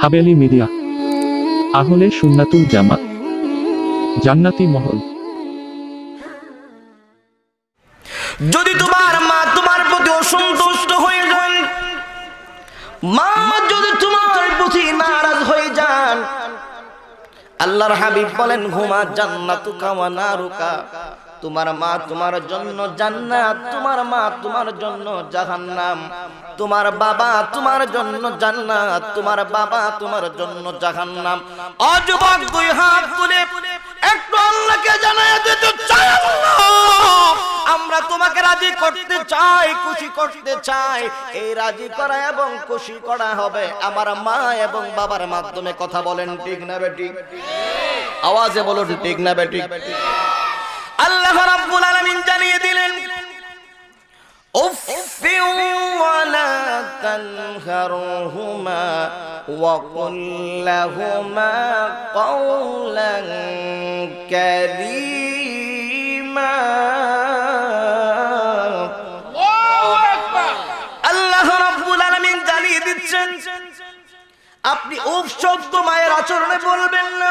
হাবেলি media আহলে সুন্নাতুল জামাত জান্নাতি মহল যদি তোমার মা তোমার প্রতি অসন্তুষ্ট হয়ে যান মা যদি তোমার প্রতি নারাজ হয়ে যান আল্লাহর হাবিব বলেন ঘুমা জান্নাতুকা ওয়া নারুকা তোমার মা তোমার জন্য জান্নাত তোমার মা তোমার জন্য জাহান্নাম তোমার বাবা তোমার জন্য জান্নাত তোমার বাবা তোমার জন্য জাহান্নাম অযুবক দুই হাত তুলে একটু আল্লাহকে জানায় দিতে চাই আমরা তোমাকে রাজি করতে চাই খুশি করতে চাই এই রাজি করা এবং খুশি করা হবে আমার মা এবং বাবার মাধ্যমে কথা বলেন ঠিক না বেটি আওয়াজে বলুন ঠিক না বেটি আল্লাহ রাব্বুল আলামিন জানিয়ে দিলেন উফফিউ ওয়ালা তানহারহুমা وقل لهما قولا كريما আল্লাহ রাব্বুল আলামিন জানিয়ে দিচ্ছেন আপনি উফ শব্দ মায়ের আচরণে বলবেন না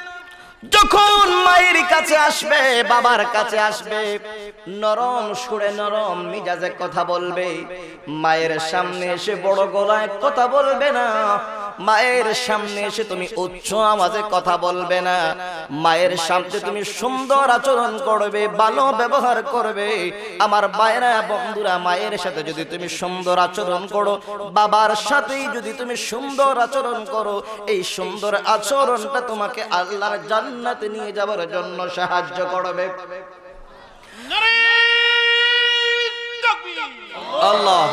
যখন মায়ের কাছে আসবে বাবার কাছে আসবে নরম সুরে নরম মিজাজে কথা বলবে মায়ের সামনে এসে বড় গলায় কথা বলবে না মায়ের সামনে এসে তুমি উচ্চ আওয়াজে কথা বলবে না মায়ের সামনে তুমি সুন্দর আচরণ করবে ভালো ব্যবহার করবে আমার বায়রা বন্ধুরা মায়ের সাথে যদি তুমি সুন্দর আচরণ করো বাবার সাথেই যদি তুমি সুন্দর আচরণ করো এই সুন্দর আচরণটা তোমাকে আল্লাহর জান্নাতে নিয়ে যাওয়ার জন্য সাহায্য করবে আল্লাহ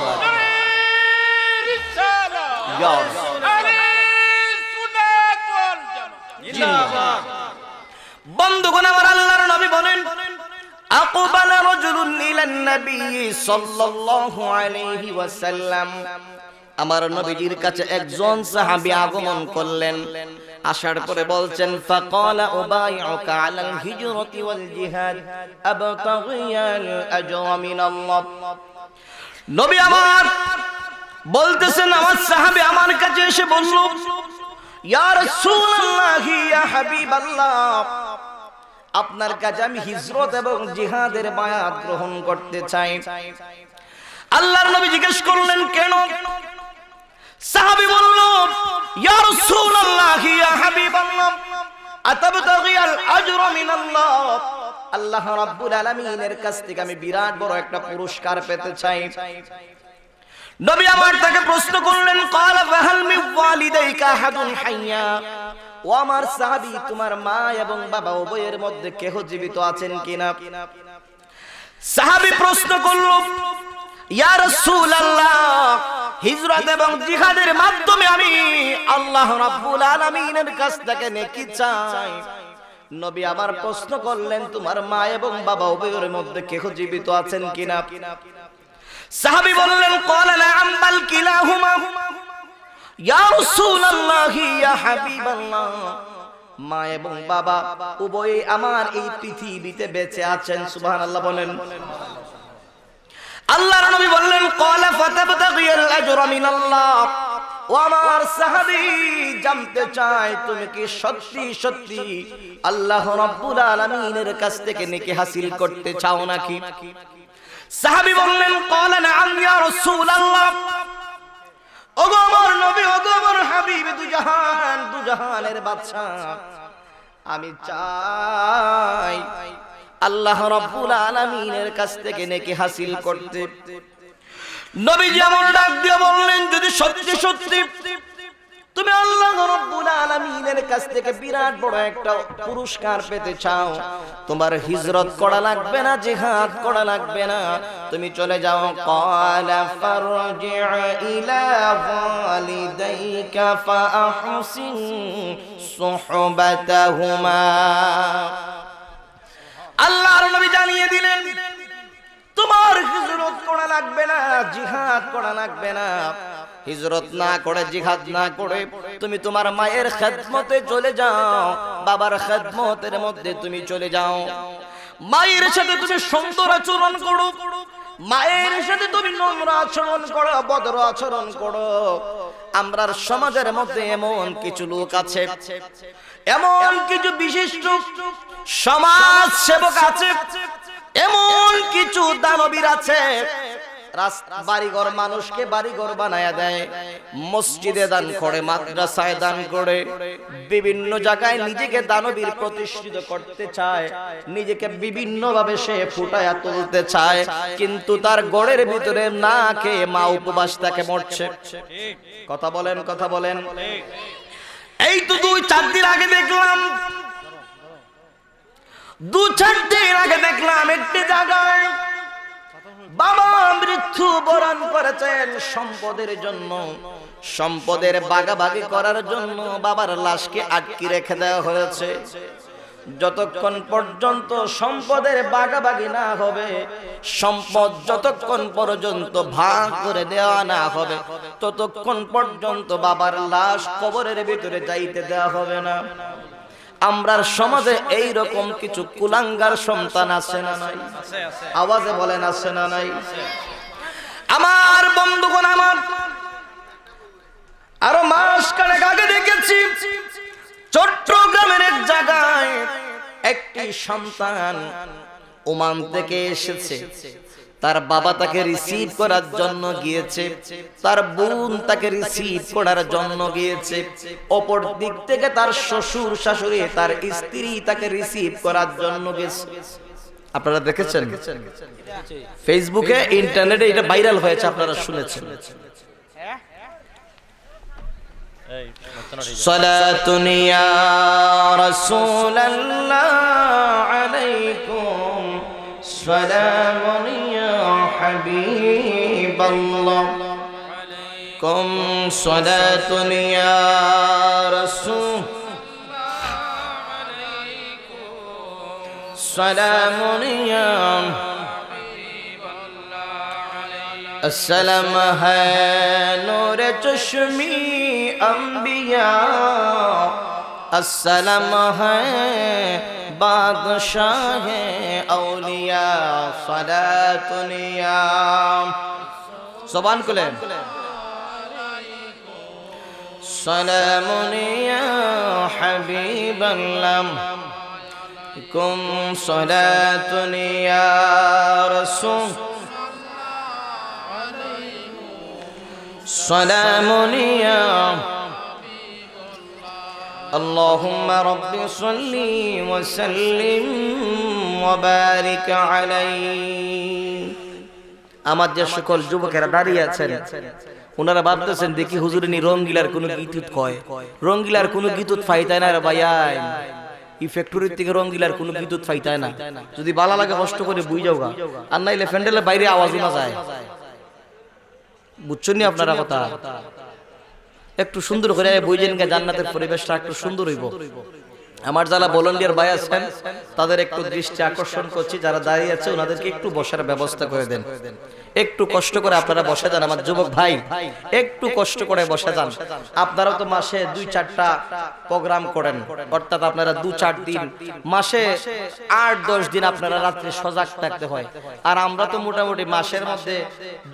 বন্ধুগণ আমার আল্লাহর নবী বলেন আমার নবীজির কাছে একজন সাহাবী আগমন করলেন আসার পরে বলছেন ফাকালা উবাইউকা আলাল হিজরতি ওয়াল জিহাদ আবতাগিয়াল নবী আমার বলতেছেন আমার সাহাবী আমার কাছে এসে বলল আপনার কাছে আমি হিজরত এবং জিহাদের মায়া গ্রহণ করতে চাই আল্লাহর নবী জিজ্ঞেস করলেন কেন সাহাবি বলল ইয়া রাসূলুল্লাহ ইয়া হাবিবাল্লাহ আতাবতাগি আল আজর মিনাল্লাহ আল্লাহ রাব্বুল আলামিনের কাছ থেকে আমি বিরাট বড় একটা পুরস্কার পেতে চাই নবী আমার তাকে প্রশ্ন করলেন কাল ফাহাল মি ওয়ালিদাইকা হাদুন হাইয়া ও আমার সাহাবী তোমার মা এবং বাবা উভয়ের মধ্যে কেহ জীবিত আছেন কিনা সাহাবী প্রশ্ন করল ইয়া রাসূলুল্লাহ হিজরত এবং জিহাদের মাধ্যমে আমি আল্লাহ রাব্বুল আলামিনের কাছ থেকে নেকি চাই নবী আমার প্রশ্ন করলেন তোমার মা এবং বাবা উভয়ের মধ্যে কেহ জীবিত আছেন কিনা সাহাবি বললেন কলা নাম বাল কিলা হুমা মা এবং বাবা উভয়ে আমার এই পৃথিবীতে বেঁচে আছেন বলেন নবী বললেন ও আমার সাহাবী জানতে চাই তুমি কি সত্যি সত্যি আল্লাহ রাব্বুল কাছ থেকে নেকি হাসিল করতে চাও নাকি সাহাবি বললেন কলেন আমিয়া রসুল আল্লাহ নবী হাবিব দুজাহান দুজাহানের বাদশা আমি চাই আল্লাহ রাব্বুল আলামিনের কাছ থেকে নেকি হাসিল করতে নবী যেমন ডাক দিয়ে বললেন যদি সত্যি সত্যি তুমি আল্লাহ রব্বুল আলামিনের কাছ থেকে বিরাট বড় একটা পুরস্কার পেতে চাও তোমার হিজরত করা লাগবে না জিহাদ করা লাগবে না তুমি চলে যাও ক্বালা ফারজি ইলা ওয়ালিদাইকা সুহবাতাহুমা আল্লাহর নবী জানিয়ে দিলেন তোমার হিজরত করা লাগবে না জিহাদ করা লাগবে না হিজরত না করে জিহাদ না করে তুমি তোমার মায়ের খেদমতে চলে যাও বাবার খেদমতের মধ্যে তুমি চলে যাও মায়ের সাথে তুমি সুন্দর আচরণ করো মায়ের সাথে তুমি নম্র আচরণ করো বদর আচরণ করো আমরা সমাজের মধ্যে এমন কিছু লোক আছে এমন কিছু বিশিষ্ট সমাজ সেবক আছে এমন কিছু দানবীর আছে বাড়িঘর মানুষকে বাড়িঘর বানায় দেয় মসজিদে দান করে মাদ্রাসায় দান করে বিভিন্ন জায়গায় নিজেকে দানবীর প্রতিষ্ঠিত করতে চায় নিজেকে বিভিন্ন ভাবে সে ফুটায়া তুলতে চায় কিন্তু তার গড়ের ভিতরে না খেয়ে মা উপবাস তাকে মরছে কথা বলেন কথা বলেন এই তো দুই চার দিন আগে দেখলাম দু চার দিন আগে দেখলাম একটি জায়গায় মৃত্যুবরণ করেছেন সম্পদের জন্য সম্পদের বাগাবাগি করার জন্য বাবার লাশকে আটকি রেখে দেওয়া হয়েছে যতক্ষণ পর্যন্ত সম্পদের বাগাবাগি না হবে সম্পদ যতক্ষণ পর্যন্ত ভাগ করে দেওয়া না হবে ততক্ষণ পর্যন্ত বাবার লাশ কবরের ভিতরে যাইতে দেওয়া হবে না আমরা সমাজে এই রকম কিছু কুলাঙ্গার সন্তান আছে না নাই আওয়াজে বলেন আছে না নাই আমার বন্ধুগণ আমার আরো মাস কানেক আগে দেখেছি চট্টগ্রামের এক জায়গায় একটি সন্তান ওমান থেকে এসেছে তার বাবা তাকে রিসিভ করার জন্য গিয়েছে তার বোন তাকে রিসিভ করার জন্য গিয়েছে অপর দিক থেকে তার শ্বশুর শাশুড়ি তার স্ত্রী তাকে রিসিভ করার জন্য গেছে আপনারা দেখেছেন ফেসবুকে ইন্টারনেটে এটা ভাইরাল হয়েছে আপনারা শুনেছেন সলাতুনিয়া রাসূলুল্লাহ আলাইকুম সালামুনিয়া হাবিবাল্লাহ কম সলাতুনিয়া রাসূল السلام منیا السلام ہے نور چشمی انبیاء السلام ہے بادشاہ اولیاء صلاة نیام کو کلے سلام نیام حبیب اللہ عليكم صلاة يا رسول سلام يا اللهم رب صل وسلم وبارك عليه আমার যে সকল যুবকেরা দাঁড়িয়ে আছেন ওনারা ভাবতেছেন দেখি হুজুরিনী রঙ্গিলার কোনো গীতুত কয় রঙ্গিলার কোনো গীতুত ফাইতায় না রে ভাইয়াই এই ফ্যাক্টরির থেকে রং দিলার কোনো বিদ্যুৎ পাইতায় না যদি বালা লাগে কষ্ট করে বুই যাও গা আর নাইলে ফ্যান্ডেলের বাইরে আওয়াজ না যায় বুঝছেন নি আপনারা কথা একটু সুন্দর করে বুঝেন গা জান্নাতের পরিবেশটা একটু সুন্দর হইব আমার যারা বলন্ডিয়ার ভাই আছেন তাদের একটু দৃষ্টি আকর্ষণ করছি যারা দাঁড়িয়ে আছে ওনাদেরকে একটু বসার ব্যবস্থা করে দেন একটু কষ্ট করে আপনারা বসে যান আমার যুবক ভাই একটু কষ্ট করে বসে যান আপনারা তো মাসে দুই চারটা প্রোগ্রাম করেন অর্থাৎ আপনারা দু চার দিন মাসে আট দশ দিন আপনারা রাত্রে সজাগ থাকতে হয় আর আমরা তো মোটামুটি মাসের মধ্যে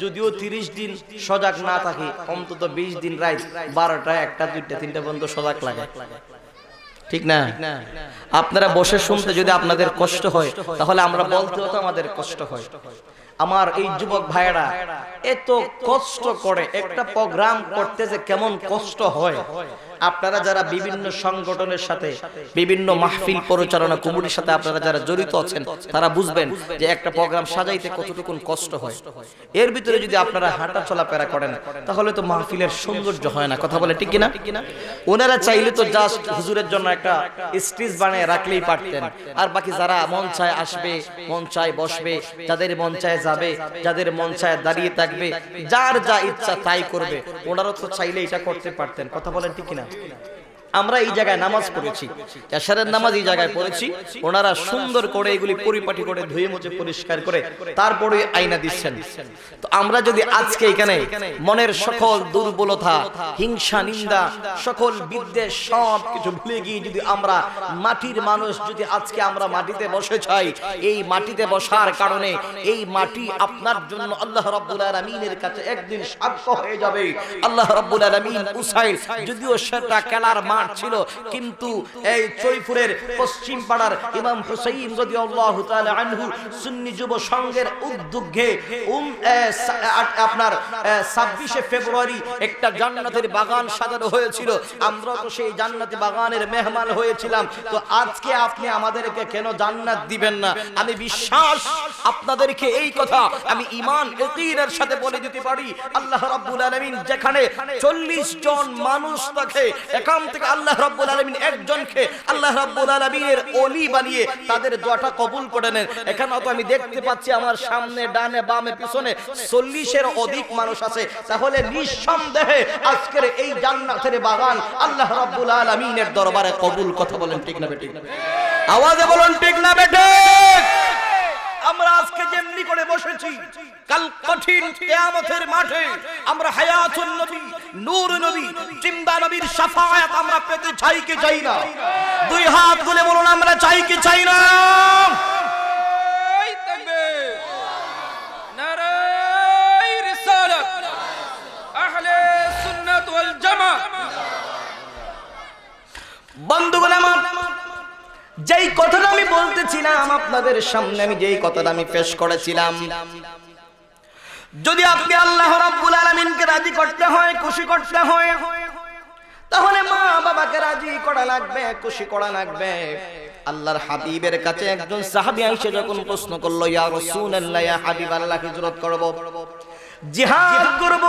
যদিও তিরিশ দিন সজাগ না থাকি অন্তত বিশ দিন রাত বারোটা একটা দুইটা তিনটা পর্যন্ত সজাগ লাগে ঠিক না আপনারা বসে শুনতে যদি আপনাদের কষ্ট হয় তাহলে আমরা বলতেও তো আমাদের কষ্ট হয় আমার এই যুবক ভাইয়েরা এত কষ্ট করে একটা প্রোগ্রাম করতে যে কেমন কষ্ট হয় আপনারা যারা বিভিন্ন সংগঠনের সাথে বিভিন্ন মাহফিল পরিচালনা কমিটির সাথে আপনারা যারা জড়িত আছেন তারা বুঝবেন যে একটা প্রোগ্রাম সাজাইতে কতটুকু কষ্ট হয় এর ভিতরে যদি আপনারা হাঁটা চলাফেরা করেন তাহলে তো মাহফিলের সৌন্দর্য হয় না কথা বলে ঠিক কিনা ওনারা চাইলে তো জাস্ট হুজুরের জন্য একটা স্টেজ বানিয়ে রাখলেই পারতেন আর বাকি যারা মন চায় আসবে মন চায় বসবে যাদের মন চায় যাবে যাদের মন চায় দাঁড়িয়ে থাকবে যার যা ইচ্ছা তাই করবে ওনারা তো চাইলে এটা করতে পারতেন কথা বলেন ঠিক কিনা 強い আমরা এই জায়গায় নামাজ পড়েছি এশারের নামাজ এই জায়গায় পড়েছি ওনারা সুন্দর করে এগুলি পরিপাটি করে ধুয়ে মুছে পরিষ্কার করে তারপরে আয়না দিচ্ছেন তো আমরা যদি আজকে এখানে মনের সকল দুর্বলতা হিংসা নিন্দা সকল বিদ্বেষ সব কিছু ভুলে গিয়ে যদি আমরা মাটির মানুষ যদি আজকে আমরা মাটিতে বসে চাই এই মাটিতে বসার কারণে এই মাটি আপনার জন্য আল্লাহ রাব্বুল আলামিনের কাছে একদিন সাক্ষ্য হয়ে যাবে আল্লাহ রাব্বুল আলামিন উসাইল যদিও সেটা কেলার মা মাঠ ছিল কিন্তু এই চৈপুরের পশ্চিম পাড়ার ইমাম হুসাইন যদি আল্লাহ আনহু সুন্নি যুব সংঘের উদ্যোগে উম আপনার ছাব্বিশে ফেব্রুয়ারি একটা জান্নাতের বাগান সাজানো হয়েছিল আমরা তো সেই জান্নাতি বাগানের মেহমান হয়েছিলাম তো আজকে আপনি আমাদেরকে কেন জান্নাত দিবেন না আমি বিশ্বাস আপনাদেরকে এই কথা আমি ইমান একিনের সাথে বলে দিতে পারি আল্লাহ রাব্বুল আলামিন যেখানে 40 জন মানুষ থাকে এখান থেকে আল্লাহ রব্বুল আলমিন একজনকে আল্লাহ রব্বুল আলমিনের অলি বানিয়ে তাদের দোয়াটা কবুল করে নেন এখানে তো আমি দেখতে পাচ্ছি আমার সামনে ডানে বামে পিছনে চল্লিশের অধিক মানুষ আছে তাহলে নিঃসন্দেহে আজকের এই জান্নাতের বাগান আল্লাহ রব্বুল আলমিনের দরবারে কবুল কথা বলেন ঠিক না বেঠিক আওয়াজে বলুন ঠিক না বেটে আমরা আজকে যেমনি করে বসেছি কাল কঠিন কেয়ামতের মাঠে আমরা হায়াতুন নবী নূর নবী জিন্দা নবীর সাফায়াত আমরা পেতে চাই কি চাই না দুই হাত তুলে বলুন আমরা চাই কি চাই না বন্ধুগুলো আমার যেই কথাটা আমি বলতেছিলাম আপনাদের সামনে আমি যেই কথাটা আমি পেশ করেছিলাম যদি আপনি আল্লাহ রাব্বুল আলামিনকে রাজি করতে হয় খুশি করতে হয় তাহলে মা বাবাকে রাজি করা লাগবে খুশি করা লাগবে আল্লাহর হাবিবের কাছে একজন সাহাবী আইসে যখন প্রশ্ন করলো ইয়া রাসূলুল্লাহ ইয়া হাবিব আল্লাহ হিজরত করব জিহাদ করব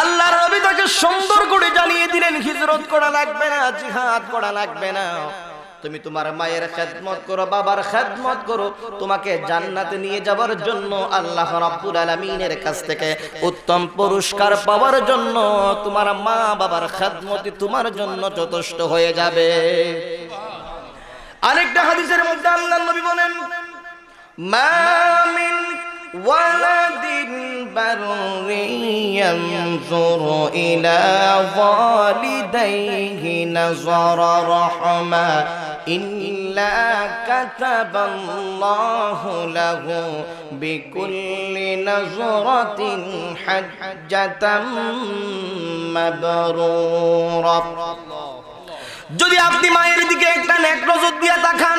আল্লাহর নবী তাকে সুন্দর করে জানিয়ে দিলেন হিজরত করা লাগবে না জিহাদ করা লাগবে না তুমি তোমার মায়ের খেদমত করো বাবার খেদমত করো তোমাকে জান্নাতে নিয়ে যাবার জন্য আল্লাহ রাব্বুল আলামিনের কাছ থেকে উত্তম পুরস্কার পাওয়ার জন্য তোমার মা বাবার খেদমতই তোমার জন্য যথেষ্ট হয়ে যাবে আরেকটা হাদিসের মধ্যে আল্লাহ নবী বলেন মা মিন ولد بروي ينظر إلى والديه نظر رحمة إلا كتب الله له بكل نظرة حجة مبرورة যদি আপনি মায়ের দিকে একটা নেক নজর দিয়া তাকান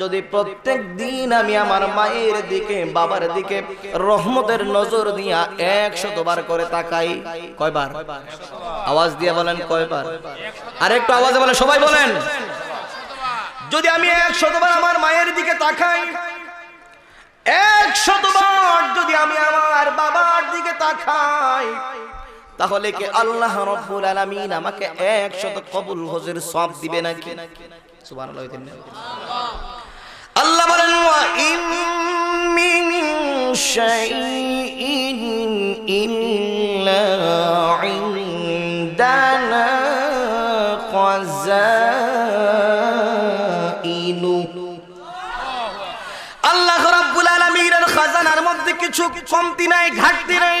যদি প্রত্যেক দিন আমি আমার মায়ের দিকে বাবার দিকে রহমতের নজর দিয়া একশতবার করে তাকাই কয়বার আওয়াজ দিয়ে বলেন কয়বার একটু আওয়াজে বলেন সবাই বলেন যদি আমি একশতবার আমার মায়ের দিকে তাকাই একশতবার যদি আমি আমার বাবার দিকে তাকাই তাহলে কি আল্লাহ রব্বুল আলামিন আমাকে 100 কবুল হজের সওয়াব দিবে নাকি সুবহানাল্লাহ আল্লাহ বলেন ওয়া ইন মিন শাইইন ইল্লা ইনদানা খাজাইনু আল্লাহ রাব্বুল আলামিনের খাজানার মধ্যে কিছু কমতি নাই ঘাটতি নাই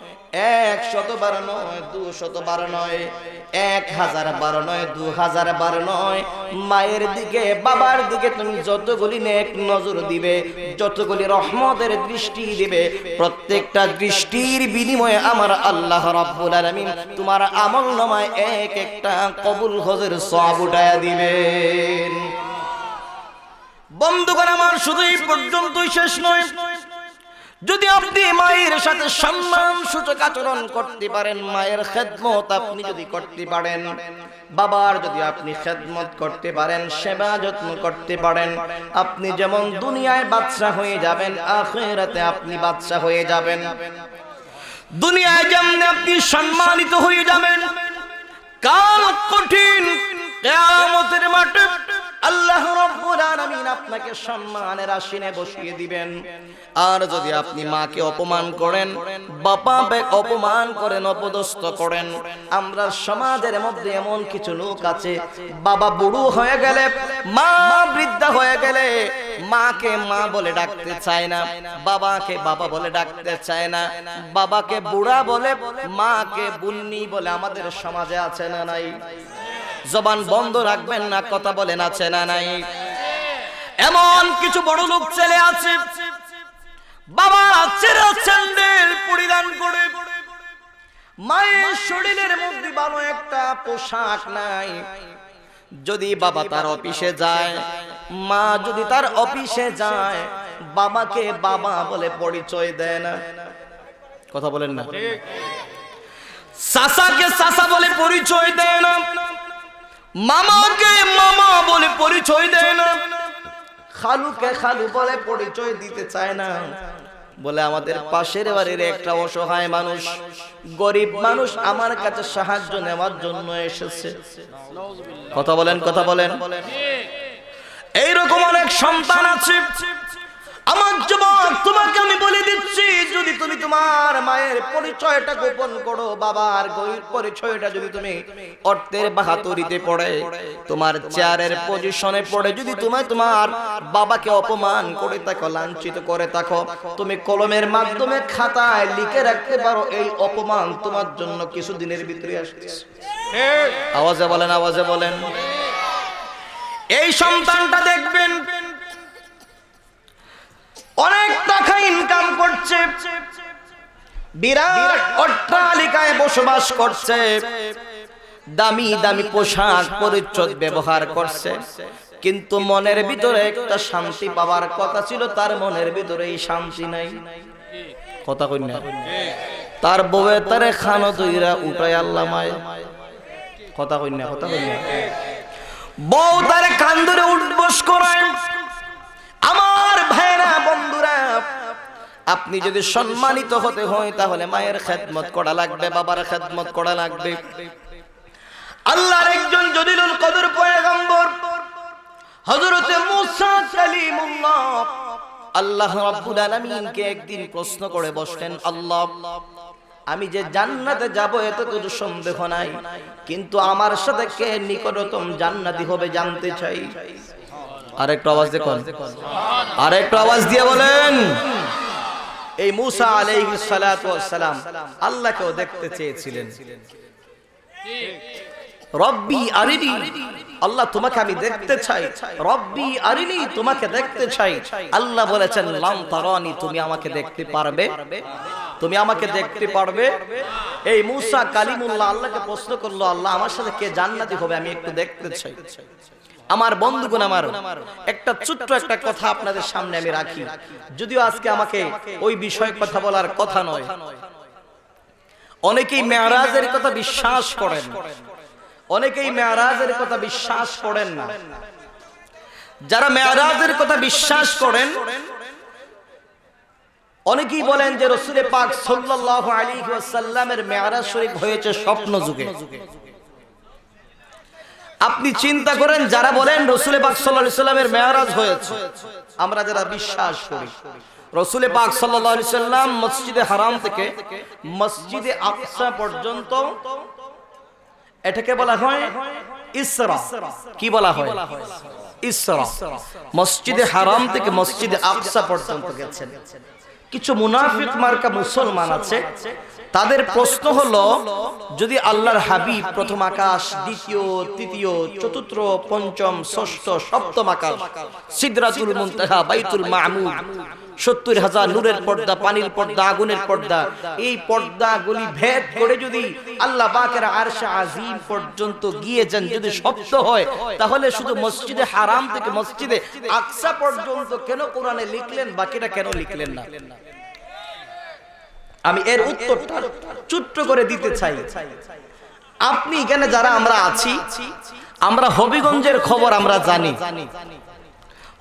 এক শত নয় দু নয় এক হাজার বারো নয় দু হাজার বারো নয় মায়ের দিকে বাবার দিকে তুমি যতগুলি নেক নজর দিবে যতগুলি রহমতের দৃষ্টি দিবে প্রত্যেকটা দৃষ্টির বিনিময়ে আমার আল্লাহ রব্বুল আলমিন তোমার আমল নামায় এক একটা কবুল হজের সব উঠায় দিবেন বন্ধুগণ আমার শুধু এই পর্যন্তই শেষ নয় যদি আপনি মায়ের সাথে সম্মান সূচক আচরণ করতে পারেন মায়ের খেদমত আপনি যদি করতে পারেন বাবার যদি আপনি খেদমত করতে পারেন সেবা যত্ন করতে পারেন আপনি যেমন দুনিয়ায় বাদশা হয়ে যাবেন আখেরাতে আপনি বাদশা হয়ে যাবেন দুনিয়ায় যেমন আপনি সম্মানিত হয়ে যাবেন কাল কঠিন কেয়ামতের মাঠে আল্লাহ রব্বুল আলামিন আপনাকে সম্মানের আসনে বসিয়ে দিবেন আর যদি আপনি মাকে অপমান করেন বাবা অপমান করেন অপদস্থ করেন আমরা সমাজের মধ্যে এমন কিছু লোক আছে বাবা বুড়ো হয়ে গেলে মা বৃদ্ধা হয়ে গেলে মাকে মা বলে ডাকতে চায় না বাবাকে বাবা বলে ডাকতে চায় না বাবাকে বুড়া বলে মাকে বুন্নি বলে আমাদের সমাজে আছে না নাই জবান বন্ধ রাখবেন না কথা বলে না চেনা নাই এমন কিছু বড় লোক ছেলে আছে বাবা ছেড়ে ছেলের পরিধান করে মায়ের শরীরের মধ্যে ভালো একটা পোশাক নাই যদি বাবা তার অফিসে যায় মা যদি তার অফিসে যায় বাবাকে বাবা বলে পরিচয় দেয় না কথা বলেন না চাচাকে চাচা বলে পরিচয় দেয় না মামাকে মামা বলে পরিচয় দেয় না খালুকে খালু বলে পরিচয় দিতে চায় না বলে আমাদের পাশের বাড়ির একটা অসহায় মানুষ গরিব মানুষ আমার কাছে সাহায্য নেওয়ার জন্য এসেছে কথা বলেন কথা বলেন এইরকম অনেক সন্তান আছে আমার যুবক তোমাকে আমি বলে দিচ্ছি যদি তুমি তোমার মায়ের পরিচয়টা গোপন করো বাবার গরিব পরিচয়টা যদি তুমি অর্থের বাহাতুরিতে পড়ে তোমার চেয়ারের পজিশনে পড়ে যদি তোমার তোমার বাবাকে অপমান করে থাকো লাঞ্ছিত করে থাকো তুমি কলমের মাধ্যমে খাতায় লিখে রাখতে পারো এই অপমান তোমার জন্য কিছু দিনের ভিতরে আসছে আওয়াজে বলেন আওয়াজে বলেন এই সন্তানটা দেখবেন অনেক টাকা ইনকাম করছে বিরাট অট্টালিকায় বসবাস করছে দামি দামি পোশাক পরিচ্ছদ ব্যবহার করছে কিন্তু মনের ভিতরে একটা শান্তি পাওয়ার কথা ছিল তার মনের ভিতরে এই শান্তি নাই কথা কই না তার বউয়ে তারে খানো দইরা উঠায় আল্লাহ মায় কথা কই না কথা কই না বউ তারে কান ধরে উঠবস করায় আপনি যদি সম্মানিত হতে হয় তাহলে মায়ের খেদমত করা লাগবে বাবার খেদমত করা লাগবে আল্লাহর একজন জলিলুল কদর পয়গম্বর হযরতে আল্লাহ রাব্বুল আলামিনকে একদিন প্রশ্ন করে বসলেন আল্লাহ আমি যে জান্নাতে যাব এত কিছু সন্দেহ নাই কিন্তু আমার সাথে কে নিকটতম জান্নাতি হবে জানতে চাই আরেকটা আওয়াজ দিয়ে আরেকটা আওয়াজ দিয়ে বলেন এই মুসা আলাইহিসালাম আল্লাহকেও দেখতে চেয়েছিলেন রব্বি আরিনি আল্লাহ তোমাকে আমি দেখতে চাই রব্বি আরিনি তোমাকে দেখতে চাই আল্লাহ বলেছেন লাম তারানি তুমি আমাকে দেখতে পারবে তুমি আমাকে দেখতে পারবে এই মুসা কালিমুল্লাহ আল্লাহকে প্রশ্ন করলো আল্লাহ আমার সাথে কে জান্নাতি হবে আমি একটু দেখতে চাই আমার বন্ধুগণ আমার একটা ছোট্ট একটা কথা আপনাদের সামনে আমি রাখি যদিও আজকে আমাকে ওই বিষয়ে কথা বলার কথা নয় অনেকেই মেয়ারাজের কথা বিশ্বাস করেন অনেকেই মেয়ারাজের কথা বিশ্বাস করেন না যারা মেয়ারাজের কথা বিশ্বাস করেন অনেকেই বলেন যে রসুলে পাক সাল্লাল্লাহু আলাইহি ওয়াসাল্লামের মেয়ারাজ শরীফ হয়েছে স্বপ্ন যুগে আপনি চিন্তা করেন যারা বলেন রসুল পাক সাল্লামের মেয়ারাজ হয়েছে আমরা যারা বিশ্বাস করি রসুল পাক সাল্লাম মসজিদে হারাম থেকে মসজিদে আফসা পর্যন্ত এটাকে বলা হয় ইসরা কি বলা হয় ইসরা মসজিদে হারাম থেকে মসজিদে আফসা পর্যন্ত গেছেন কিছু মুনাফিক মার্কা মুসলমান আছে তাদের প্রশ্ন হলো যদি আল্লাহর হাবিব প্রথম আকাশ দ্বিতীয় তৃতীয় চতুর্থ পঞ্চম ষষ্ঠ সপ্তম আকাশ সিদ্রাতুল মুনতাহা বাইতুল মামুর সত্তর হাজার নূরের পর্দা পানির পর্দা আগুনের পর্দা এই পর্দা গুলি ভেদ করে যদি আল্লাহ বাকের আরশা আজিম পর্যন্ত গিয়েছেন যদি শব্দ হয় তাহলে শুধু মসজিদে হারাম থেকে মসজিদে আকসা পর্যন্ত কেন কোরআনে লিখলেন বাকিটা কেন লিখলেন না আমি এর উত্তরটা চুট্ট করে দিতে চাই আপনি এখানে যারা আমরা আছি আমরা হবিগঞ্জের খবর আমরা জানি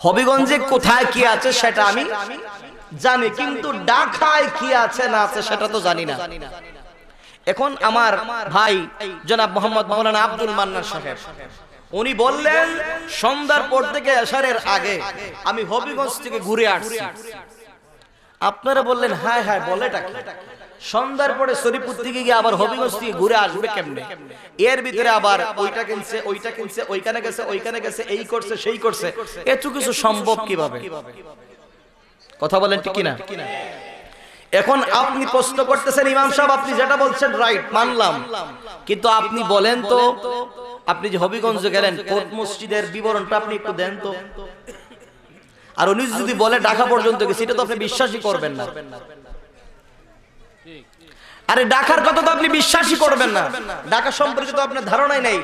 হবিগঞ্জে কোথায় কি আছে সেটা আমি জানি কিন্তু ডাকায় কি আছে না আছে সেটা তো জানি না এখন আমার ভাই জনাব মোহাম্মদ মৌলানা আব্দুল মান্নার সাহেব উনি বললেন সন্ধ্যার পর থেকে আসারের আগে আমি হবিগঞ্জ থেকে ঘুরে আসছি আপনারা বললেন হ্যাঁ হ্যাঁ বলে সন্ধ্যার পরে শরীফপুর থেকে গিয়ে আবার হবিগঞ্জ থেকে ঘুরে আসবে কেমনে এর ভিতরে আবার ওইটা কিনছে ওইটা কিনছে ওইখানে গেছে ওইখানে গেছে এই করছে সেই করছে এত কিছু সম্ভব কিভাবে কথা বলেন ঠিক কিনা এখন আপনি প্রশ্ন করতেছেন ইমাম সাহেব আপনি যেটা বলছেন রাইট মানলাম কিন্তু আপনি বলেন তো আপনি যে হবিগঞ্জে গেলেন মসজিদের বিবরণটা আপনি একটু দেন তো আর উনি যদি বলে ডাকা পর্যন্ত গেছে এটা তো আপনি বিশ্বাসই করবেন না আরে ডাকার কথা তো আপনি বিশ্বাসই করবেন না ঢাকা সম্পর্কে তো আপনার ধারণাই নেই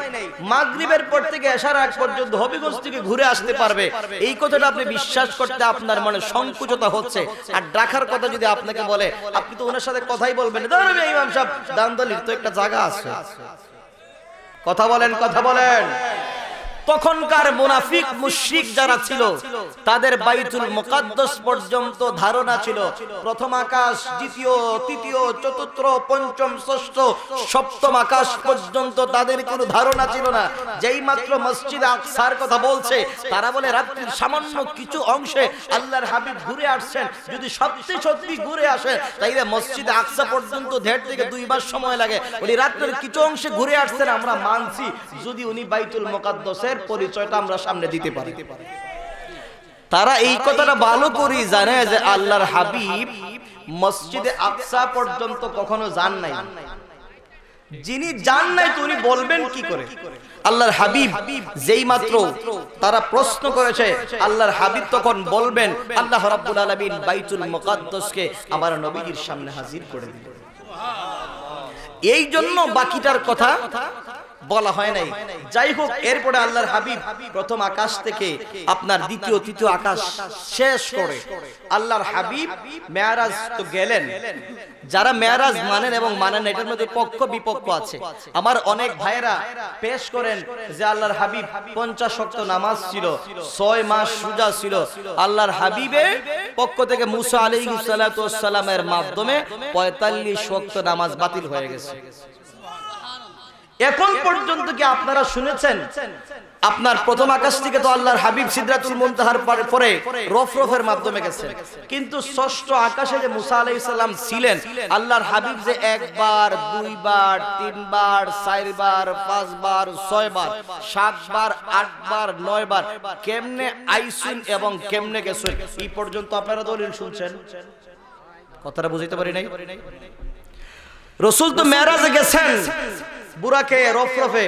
মাগরিবের পর থেকে এসার আগ পর্যন্ত হবিগঞ্জ থেকে ঘুরে আসতে পারবে এই কথাটা আপনি বিশ্বাস করতে আপনার মনে সংকুচতা হচ্ছে আর ডাকার কথা যদি আপনাকে বলে আপনি তো ওনার সাথে কথাই বলবেন ধরবে ইমাম সাহেব দান্দলির তো একটা জায়গা আছে কথা বলেন কথা বলেন তখনকার মুনাফিক মুশ্রিক যারা ছিল তাদের বাইতুল মুকাদ্দাস পর্যন্ত ধারণা ছিল প্রথম আকাশ দ্বিতীয় তৃতীয় চতুর্থ পঞ্চম ষষ্ঠ সপ্তম আকাশ পর্যন্ত তাদের কোনো ধারণা ছিল না যেই মাত্র মসজিদ আকসার কথা বলছে তারা বলে রাত্রির সামান্য কিছু অংশে আল্লাহর হাবিব ঘুরে আসছেন যদি সত্যি সত্যি ঘুরে আসে তাইলে মসজিদ আকসা পর্যন্ত দেড় থেকে দুই মাস সময় লাগে বলি রাত্রের কিছু অংশে ঘুরে আসছেন আমরা মানছি যদি উনি বাইতুল মুকাদ্দাসের শেখের পরিচয়টা আমরা সামনে দিতে পারি তারা এই কথাটা ভালো করি জানে যে আল্লাহর হাবিব মসজিদে আফসা পর্যন্ত কখনো যান নাই যিনি যান নাই তো উনি বলবেন কি করে আল্লাহর হাবিব যেই মাত্র তারা প্রশ্ন করেছে আল্লাহর হাবিব তখন বলবেন আল্লাহ রাব্বুল আলামিন বাইতুল মুকাদ্দাসকে আমার নবীর সামনে হাজির করে দিলেন এই জন্য বাকিটার কথা বলা হয় নাই যাই হোক এরপরে আল্লাহর হাবিব প্রথম আকাশ থেকে আপনার দ্বিতীয় তৃতীয় আকাশ শেষ করে আল্লাহর হাবিব মেয়ারাজ তো গেলেন যারা মেয়ারাজ মানেন এবং মানেন এটার মধ্যে পক্ষ বিপক্ষ আছে আমার অনেক ভাইরা পেশ করেন যে আল্লাহর হাবিব পঞ্চাশ শক্ত নামাজ ছিল ছয় মাস সুজা ছিল আল্লাহর হাবিবের পক্ষ থেকে মুসা আলী সালামের মাধ্যমে পঁয়তাল্লিশ শক্ত নামাজ বাতিল হয়ে গেছে এখন পর্যন্ত কি আপনারা শুনেছেন আপনার প্রথম আকাশ থেকে তো আল্লাহর হাবিব সিদ্ধাতুল মুনতাহার পরে রফরফের মাধ্যমে গেছেন কিন্তু ষষ্ঠ আকাশে যে মুসা আলাইহিস সালাম ছিলেন আল্লাহর হাবিব যে একবার দুইবার তিনবার চারবার পাঁচবার ছয়বার সাতবার আটবার নয়বার কেমনে আইছেন এবং কেমনে গেছেন এই পর্যন্ত আপনারা দলিল শুনছেন কথাটা বুঝাইতে পারি নাই রসুল তো মেরাজে গেছেন বুড়াকে রফরফে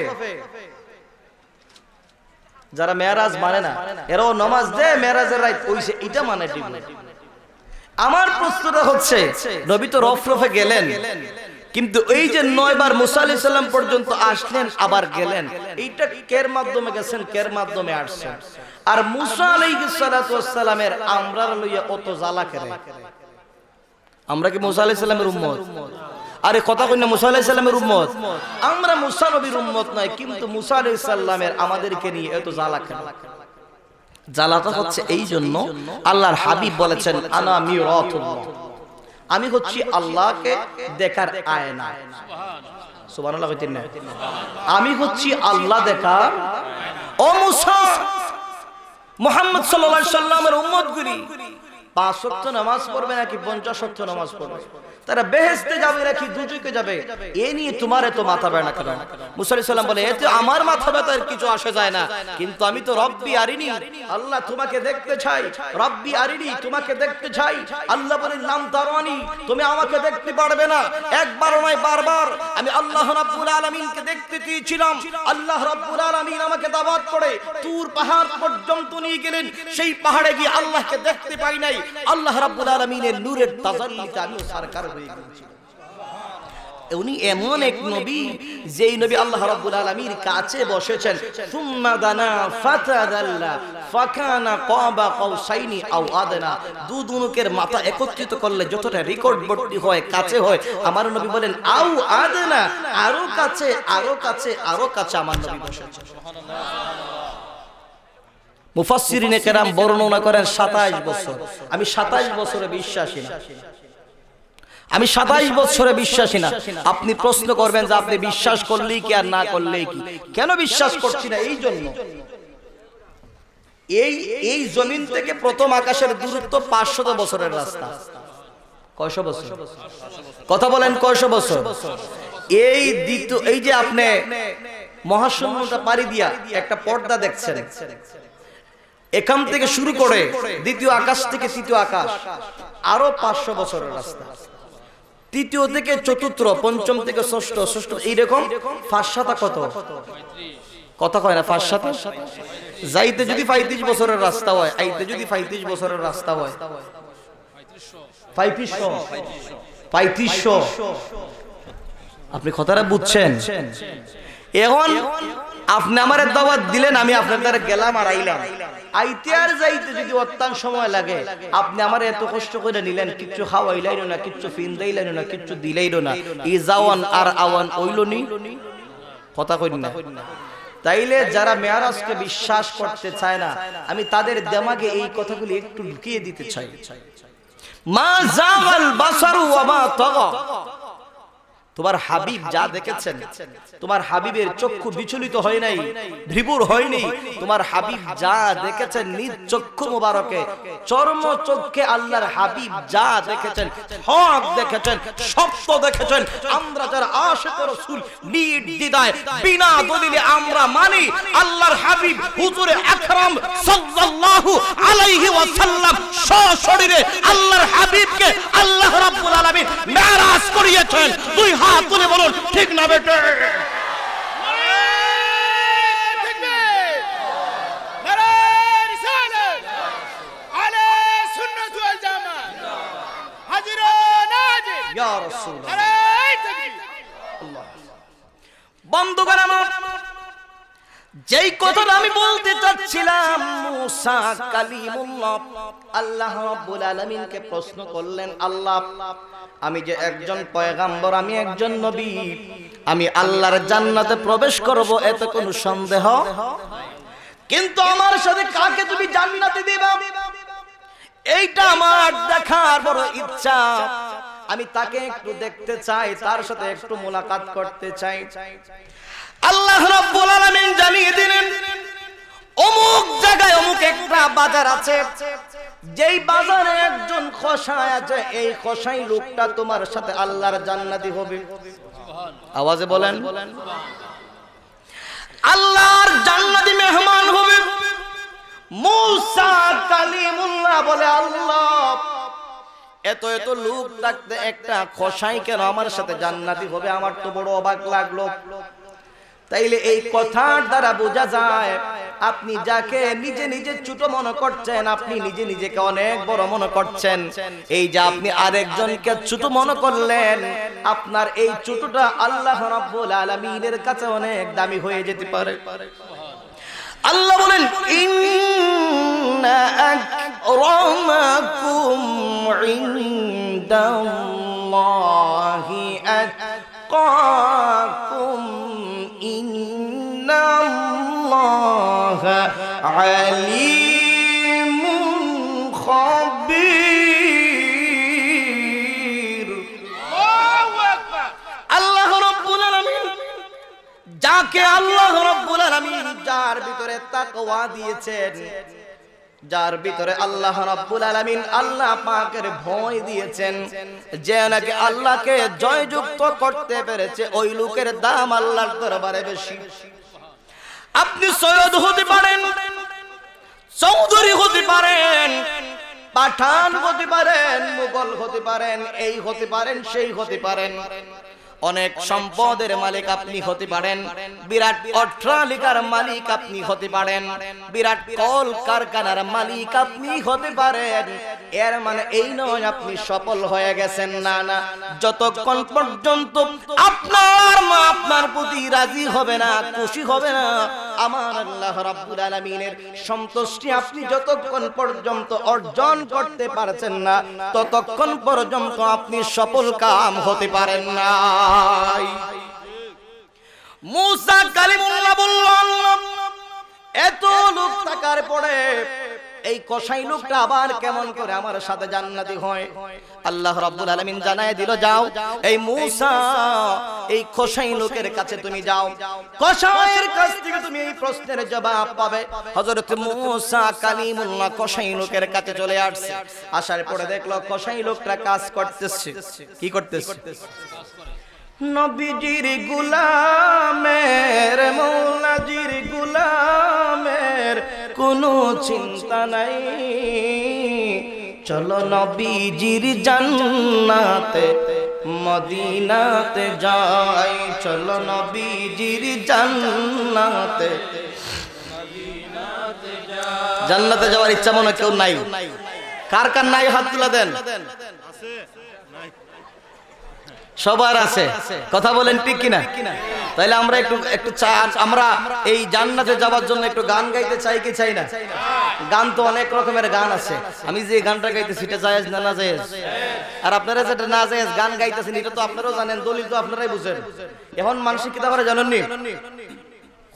যারা মেয়ারাজ মানে, মানে না এরাও নমাজ দেয় মেয়ারাজের রাইত ওইছে এটা মানে, মানে আমার প্রশ্নটা হচ্ছে নবী তো রফরফে গেলেন কিন্তু এই যে নয়বার মুসা আলি সাল্লাম পর্যন্ত আসলেন আবার গেলেন এইটা কের মাধ্যমে গেছেন কের মাধ্যমে আসছেন আর মুসা আমরা লইয়া কত জ্বালা কেন আমরা কি মুসা আলাইসাল্লামের উম্মত আরে কথা কন্যা মুসা আলাহ উম্মত আমরা মুসা নবীর উম্মত নাই কিন্তু মুসা আলাহ ইসলামের আমাদেরকে নিয়ে এত জ্বালা খেলা জ্বালাটা হচ্ছে এই জন্য আল্লাহর হাবিব বলেছেন আনা মিরাতুল্লাহ আমি হচ্ছি আল্লাহকে দেখার আয়না সুবহানাল্লাহ কইতেন না আমি হচ্ছি আল্লাহ দেখা ও মুসা মুহাম্মদ সাল্লাল্লাহু আলাইহি সাল্লামের গুলি পাঁচ ওয়াক্ত নামাজ পড়বে নাকি পঞ্চাশ ওয়াক্ত নামাজ পড়বে তারা বেহেস্তে যাবে নাকি দুজকে যাবে এ নিয়ে তোমার এত মাথা ব্যথা কেন মুসালি সাল্লাম বলে এতে আমার মাথা ব্যথার কিছু আসে যায় না কিন্তু আমি তো রব্বি আরিনি আল্লাহ তোমাকে দেখতে চাই রব্বি আরিনি তোমাকে দেখতে চাই আল্লাহ বলে নাম তারানি তুমি আমাকে দেখতে পারবে না একবার নয় বারবার আমি আল্লাহ রাব্বুল আলামিনকে দেখতে চেয়েছিলাম আল্লাহ রাব্বুল আলামিন আমাকে দাওয়াত করে তুর পাহাড় পর্যন্ত নিয়ে গেলেন সেই পাহাড়ে গিয়ে আল্লাহকে দেখতে পাই নাই আল্লাহ রাব্বুল আলামিনের নূরের তাজাল্লিতে আমি সরকার হয়ে গিয়েছিল উনি এমন এক নবী যে নবী আল্লাহ রাব্বুল আলামিন কাছে বসেছেন সুম্মা দানা ফাতাদাল্লা ফাকানা ক্বাবা কাউসাইনি আও আদনা দুদুনুকের মাথা একত্রিত করলে যতটা রেকর্ড রেকর্ডবর্তী হয় কাছে হয় আমার নবী বলেন আও আদনা আরো কাছে আরো কাছে আরো কাছে আমার নবী বসেছেন সুবহানাল্লাহ মুফাসসিরিনে কেরাম বর্ণনা করেন 27 বছর আমি 27 বছরে বিশ্বাসী না আমি সাতাশ বছরে বিশ্বাসী না আপনি প্রশ্ন করবেন যে আপনি বিশ্বাস করলেই কি আর না করলেই কি কেন বিশ্বাস করছি না এই জন্য এই এই জমিন থেকে প্রথম আকাশের দূরত্ব পাঁচশত বছরের রাস্তা কয়শো বছর কথা বলেন কয়শো বছর এই দ্বিতীয় এই যে আপনি মহাশূন্যটা পাড়ি দিয়া একটা পর্দা দেখছেন এখান থেকে শুরু করে দ্বিতীয় আকাশ থেকে তৃতীয় আকাশ আরো পাঁচশো বছরের রাস্তা তৃতীয় থেকে চতুর্থ পঞ্চম থেকে ষষ্ঠ ষষ্ঠ এইরকম ফাঁসাতা কত কথা কয় না ফাঁসাতা যাইতে যদি পঁয়ত্রিশ বছরের রাস্তা হয় আইতে যদি পঁয়ত্রিশ বছরের রাস্তা হয় আপনি কথাটা বুঝছেন এখন আপনি আমার দাওয়াত দিলেন আমি আপনার দ্বারা গেলাম আর আইলাম আইতে আর যাইতে যদি অত্যান সময় লাগে আপনি আমার এত কষ্ট করে নিলেন কিচ্ছু খাওয়াইলাইনো না কিচ্ছু ফিন দিলাইনো না কিচ্ছু দিলাইনো না এই যাওয়ান আর আওয়ান ওইল নি কথা কই না তাইলে যারা মেয়ারাজকে বিশ্বাস করতে চায় না আমি তাদের দেমাগে এই কথাগুলি একটু ঢুকিয়ে দিতে চাই মা জাগাল বাসারু ওয়া মা তাগা তোমার হাবিব যা দেখেছেন তোমার হাবিবের চক্ষু বিচলিত হয় নাই ভ্রিবুর হয়নি তোমার হাবিব যা দেখেছেন নিজ চক্ষু মুবারকে চরম চক্ষে আল্লাহর হাবিব যা দেখেছেন হক দেখেছেন সত্য দেখেছেন আমরা যারা করো রসুল নির্দিদায় বিনা দলিলে আমরা মানি আল্লাহর হাবিব হুজুরে আকরাম সাল্লাল্লাহু আলাইহি ওয়াসাল্লাম সশরীরে আল্লাহর হাবিবকে আল্লাহ রাব্বুল আলামিন মেরাজ করিয়েছেন দুই হাত হাত তুলে বলুন ঠিক না বেটে বন্ধুগণ আমার যেই কথাটা আমি বলতে চাচ্ছিলাম মুসা কালিমুল্লাহ আল্লাহ রাব্বুল আলামিনকে প্রশ্ন করলেন আল্লাহ আমি যে একজন পয়গাম্বর আমি একজন নবী আমি আল্লাহর জান্নাতে প্রবেশ করব এতে কোনো সন্দেহ কিন্তু আমার সাথে কাকে তুমি জান্নাতে দিবা এইটা আমার দেখার বড় ইচ্ছা আমি তাকে একটু দেখতে চাই তার সাথে একটু মোলাকাত করতে চাই আল্লাহ রাব্বুল আলামিন জানিয়ে দিলেন অমুক জায়গায় অমুক একটা বাজার আছে যেই বাজারে একজন খোসায় আছে এই খোসাই লোকটা তোমার সাথে আল্লাহর জান্নাতি হবে আওয়াজে বলেন আল্লাহর জান্নাতি মেহমান হবে মুসা কালিমুল্লাহ বলে আল্লাহ এত এত লোক থাকতে একটা খোসাই কেন আমার সাথে জান্নাতি হবে আমার তো বড় অবাক লাগলো তাইলে এই কথার দ্বারা বোঝা যায় আপনি যাকে নিজে নিজে ছোট মনে করছেন আপনি নিজে নিজেকে অনেক বড় মনে করছেন এই যে আপনি আরেকজনকে ছোট মনে করলেন আপনার এই ছোটটা আল্লাহ রাব্বুল আলামিনের কাছে অনেক দামি হয়ে যেতে পারে আল্লাহ বলেন ইন্না আকরামাকুম ইনদাল্লাহি আতকাকুম إن الله عليم خبير আল্লাহ রব্বুল আলামিন যাকে আল্লাহ রব্বুল আলামিন যার ভিতরে তাকওয়া দিয়েছেন যার ভিতরে আল্লাহ রাব্বুল আলামিন আল্লাহ পাকের ভয় দিয়েছেন যে নাকি আল্লাহকে জয়যুক্ত করতে পেরেছে ওই লোকের দাম আল্লাহর দরবারে বেশি আপনি সৈয়দ হতে পারেন চৌধুরী হতে পারেন পাঠান হতে পারেন মুঘল হতে পারেন এই হতে পারেন সেই হতে পারেন অনেক সম্পদের মালিক আপনি হতে পারেন বিরাট অট্টালিকার মালিক আপনি হতে পারেন বিরাট কল কারখানার মালিক আপনি হতে পারেন এর মানে, মানে এই নয় আপনি সফল হয়ে গেছেন না না যতক্ষণ পর্যন্ত আপনার মা আপনার প্রতি রাজি হবে না খুশি হবে না আমার আল্লাহ রাব্বুল আলামিনের সন্তুষ্টি আপনি যতক্ষণ পর্যন্ত অর্জন করতে পারছেন না ততক্ষণ পর্যন্ত আপনি সফল কাম হতে পারেন নাই মুসা কালিমুল্লাহ বললেন এত লোক থাকার পরে এই কসাই লোকটা আবার কেমন করে আমার সাথে জান্নাতি হয় আল্লাহ রাব্বুল আলামিন জানায় দিল যাও এই মূসা এই কসাই লোকের কাছে তুমি যাও কসাইয়ের কাছ থেকে তুমি এই প্রশ্নের জবাব পাবে হযরত মূসা কালিমুল্লাহ কসাই লোকের কাছে চলে আসছে আসার পরে দেখলো কসাই লোকটা কাজ করতেছে কি করতেছে নবীজির গুলামের মৌলাজির গুলামের কোনো চিন্তা নাই চলো নবীজির জান্নাতে মদিনাতে যাই চলো নবীজির জান্নাতে জান্নাতে যাওয়ার ইচ্ছা মনে কেউ নাই কার কার নাই হাত তুলে দেন সবার আছে কথা বলেন ঠিক কিনা তাহলে আমরা একটু একটু আমরা এই জান্নাতে যাওয়ার জন্য একটু গান গাইতে চাই কি চাই না গান তো অনেক রকমের গান আছে আমি যে গানটা গাইতে সেটা জায়েজ না না জায়েজ আর আপনারা যেটা না জায়েজ গান গাইতেছেন এটা তো আপনারাও জানেন দলিল তো আপনারাই বুঝেন এখন মানুষ কি তা জানেননি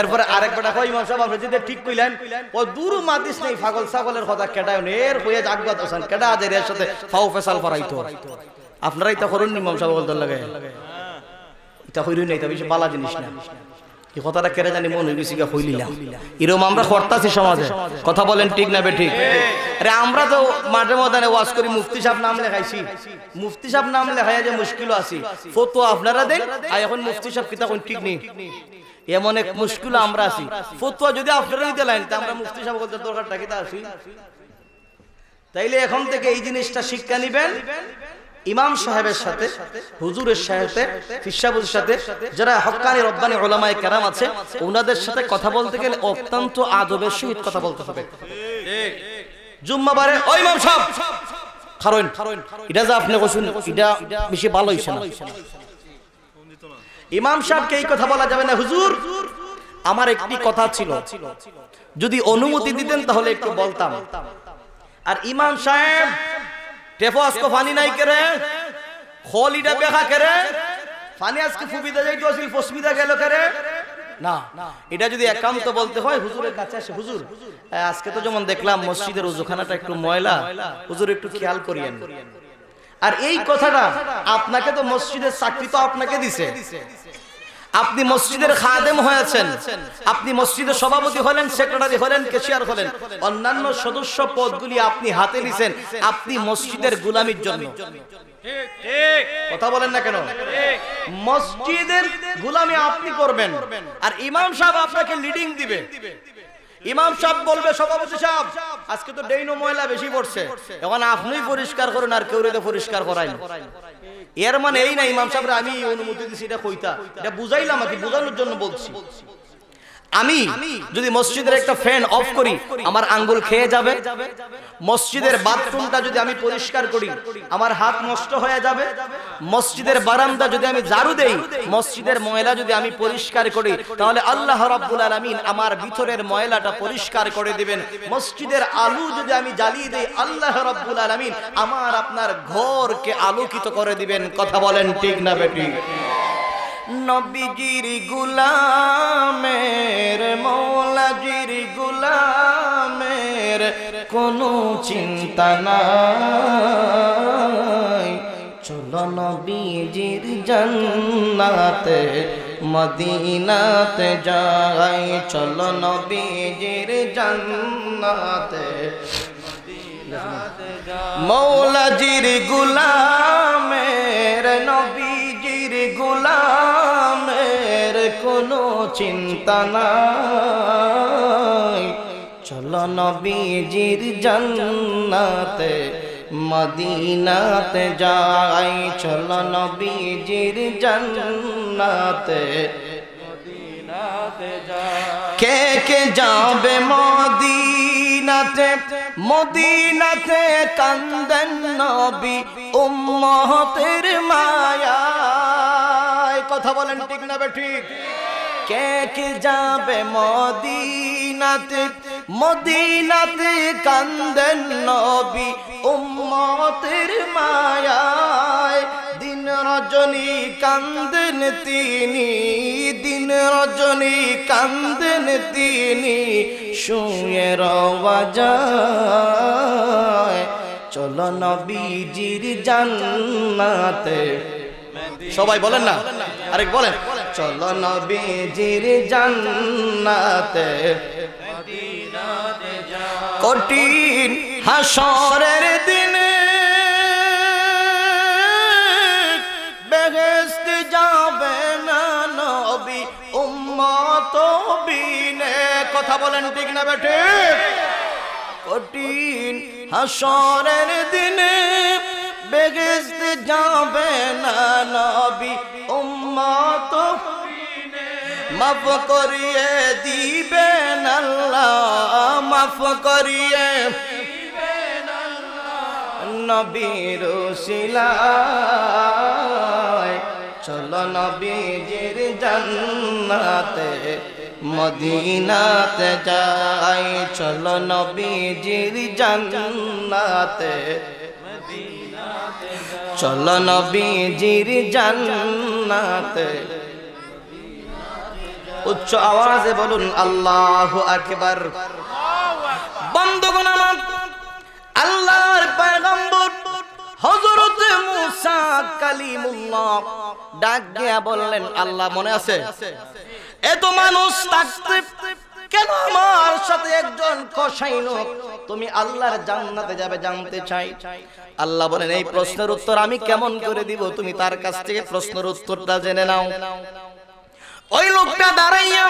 এরপরে কইলেন দূর মাদিস নাই ছাগলের কথা কেটা সমাজে কথা বলেন ঠিক না বে ঠিক আরে আমরা তো মাঠে ময়দানে ওয়াশ করি মুফতি সাহেব নাম লেখাইছি মুফতি সাহেব নাম লেখাই যে মুশকিল আছি ফতো আপনারা দেন এখন মুফতি সাহেব কিতা ঠিক নেই এমন এক মুশকিল আমরা আছি ফতুয়া যদি আপনারা নিতে লাইন আমরা মুফতি সাহেব দরকার থাকি তা আসি তাইলে এখন থেকে এই জিনিসটা শিক্ষা নিবেন ইমাম সাহেবের সাথে হুজুরের সাথে ফিসাবুর সাথে যারা হকানি রব্বানি ওলামায় কেরাম আছে ওনাদের সাথে কথা বলতে গেলে অত্যন্ত আদবের সহিত কথা বলতে হবে জুম্মাবারে ওই ইমাম সাহেব খারইন এটা যা আপনি কইছেন এটা বেশি ভালো হইছে না ইমাম সাহেবকে এই কথা বলা যাবে না হুজুর আমার একটি কথা ছিল যদি অনুমতি দিতেন তাহলে একটু বলতাম আর ইমাম সাহেব টেফো ফানি নাই করে খলিটা বেখা করে ফানি আজকে ফুবিদা যাইতে আসিল ফসমিদা গেল করে না এটা যদি একান্ত বলতে হয় হুজুরের কাছে আসে হুজুর আজকে তো যেমন দেখলাম মসজিদের উজুখানাটা একটু ময়লা হুজুর একটু খেয়াল করিয়েন আর এই কথাটা আপনাকে তো মসজিদের চাকরি তো আপনাকে দিছে আপনি মসজিদের খাদেম হয়েছেন আপনি মসজিদের সভাপতি হলেন সেক্রেটারি হলেন কেশিয়ার হলেন অন্যান্য সদস্য পদগুলি আপনি হাতে নিছেন আপনি মসজিদের গুলামির জন্য কথা বলেন না কেন মসজিদের গুলামি আপনি করবেন আর ইমাম সাহেব আপনাকে লিডিং দিবে ইমাম সাহেব বলবে সভাপতি সাহেব আজকে তো ডেইনো ময়লা বেশি পড়ছে এখন আপনি পরিষ্কার করেন আর কেউ এটা পরিষ্কার করাই এর মানে এই না ইমাম সাহেব আমি অনুমতি দিছি এটা কইতা এটা বুঝাইলাম আর কি বোঝানোর জন্য বলছি আমি যদি মসজিদের একটা ফ্যান অফ করি আমার আঙ্গুল খেয়ে যাবে মসজিদের বাথরুমটা যদি আমি পরিষ্কার করি আমার হাত নষ্ট হয়ে যাবে মসজিদের বারান্দা যদি আমি ঝাড়ু দেই মসজিদের ময়লা যদি আমি পরিষ্কার করি তাহলে আল্লাহ রাব্বুল আলামিন আমার ভিতরের ময়লাটা পরিষ্কার করে দিবেন মসজিদের আলু যদি আমি জ্বালিয়ে দেই আল্লাহ রাব্বুল আলামিন আমার আপনার ঘরকে আলোকিত করে দিবেন কথা বলেন ঠিক না বেটি নবীজির গুলামের মৌলাজির গুলামের কোনো চিন্তা নাই চলো নবীজির জন্নাতে মদিনাতে যাই চলো নবীজির জন্নাতে মৌলাজির গুলামের নবীজির গুলাম কোনো চিন্তা নাই চলো নবীজির জান্নাতে মদিনাতে যাই চলো নবীজির জান্নাতে কে কে যাবে মদিনাতে মদিনাতে কান্দেন নবী উম্মতের মায়া কথা বলেন ঠিক না ঠিক কে কে যাবে মদিনাতে মদিনাতে কান্দেন নবী উম্মতের মায়ায় দিন রজনী কান্দেন তিনি দিন রজনী কান্দেন তিনি শুয়ে রাজায় চলো নবীজির জান্নাতে সবাই বলেন না আরেক বলেন চল নবীজির জান্নাতে কঠিন হাসরের দিনে বেহেস্ত যাবে না নবী উম্মত বিনে কথা বলেন ঠিক না বেঠে কঠিন হাসরের দিনে বেগেস্ত যাবে না নবী উম্মত মাফ করিয়ে দিবেন আল্লাহ মাফ করিয়ে নবীর শিলায় চলো নবীজির জান্নাতে মদিনাতে যাই চলো নবীজির জান্নাতে চলো নবীজির জান্নাতে উচ্চ আওয়াজে বলুন আল্লাহ আকবার বন্ধুগণ আমার আল্লাহর পয়গম্বর হযরত মুসা কালিমুল্লাহ ডাক দিয়া বললেন আল্লাহ মনে আছে এত মানুষ থাকতে কেন আমার সাথে একজন কসাই লোক তুমি আল্লাহর জান্নাতে যাবে জানতে চাই আল্লাহ বলেন এই প্রশ্নের উত্তর আমি কেমন করে দিব তুমি তার কাছ থেকে প্রশ্নের উত্তরটা জেনে নাও ওই লোকটা দাঁড়াইয়া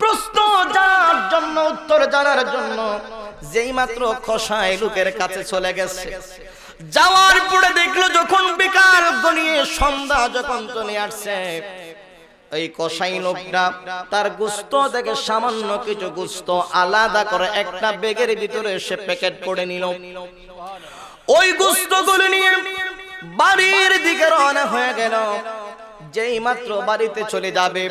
প্রশ্ন জানার জন্য উত্তর জানার জন্য যেই মাত্র কষায় লোকের কাছে চলে গেছে যাওয়ার পরে দেখলো যখন বেকার গনিয়ে সন্ধ্যা যখন চলে আসছে এই কসাই লোকটা তার গুস্ত থেকে সামান্য কিছু গুস্ত আলাদা করে একটা বেগের ভিতরে সে প্যাকেট করে নিল ওই গুস্তগুলো নিয়ে বাড়ির দিকে রওনা হয়ে গেল যেই মাত্র বাড়িতে চলে যাবে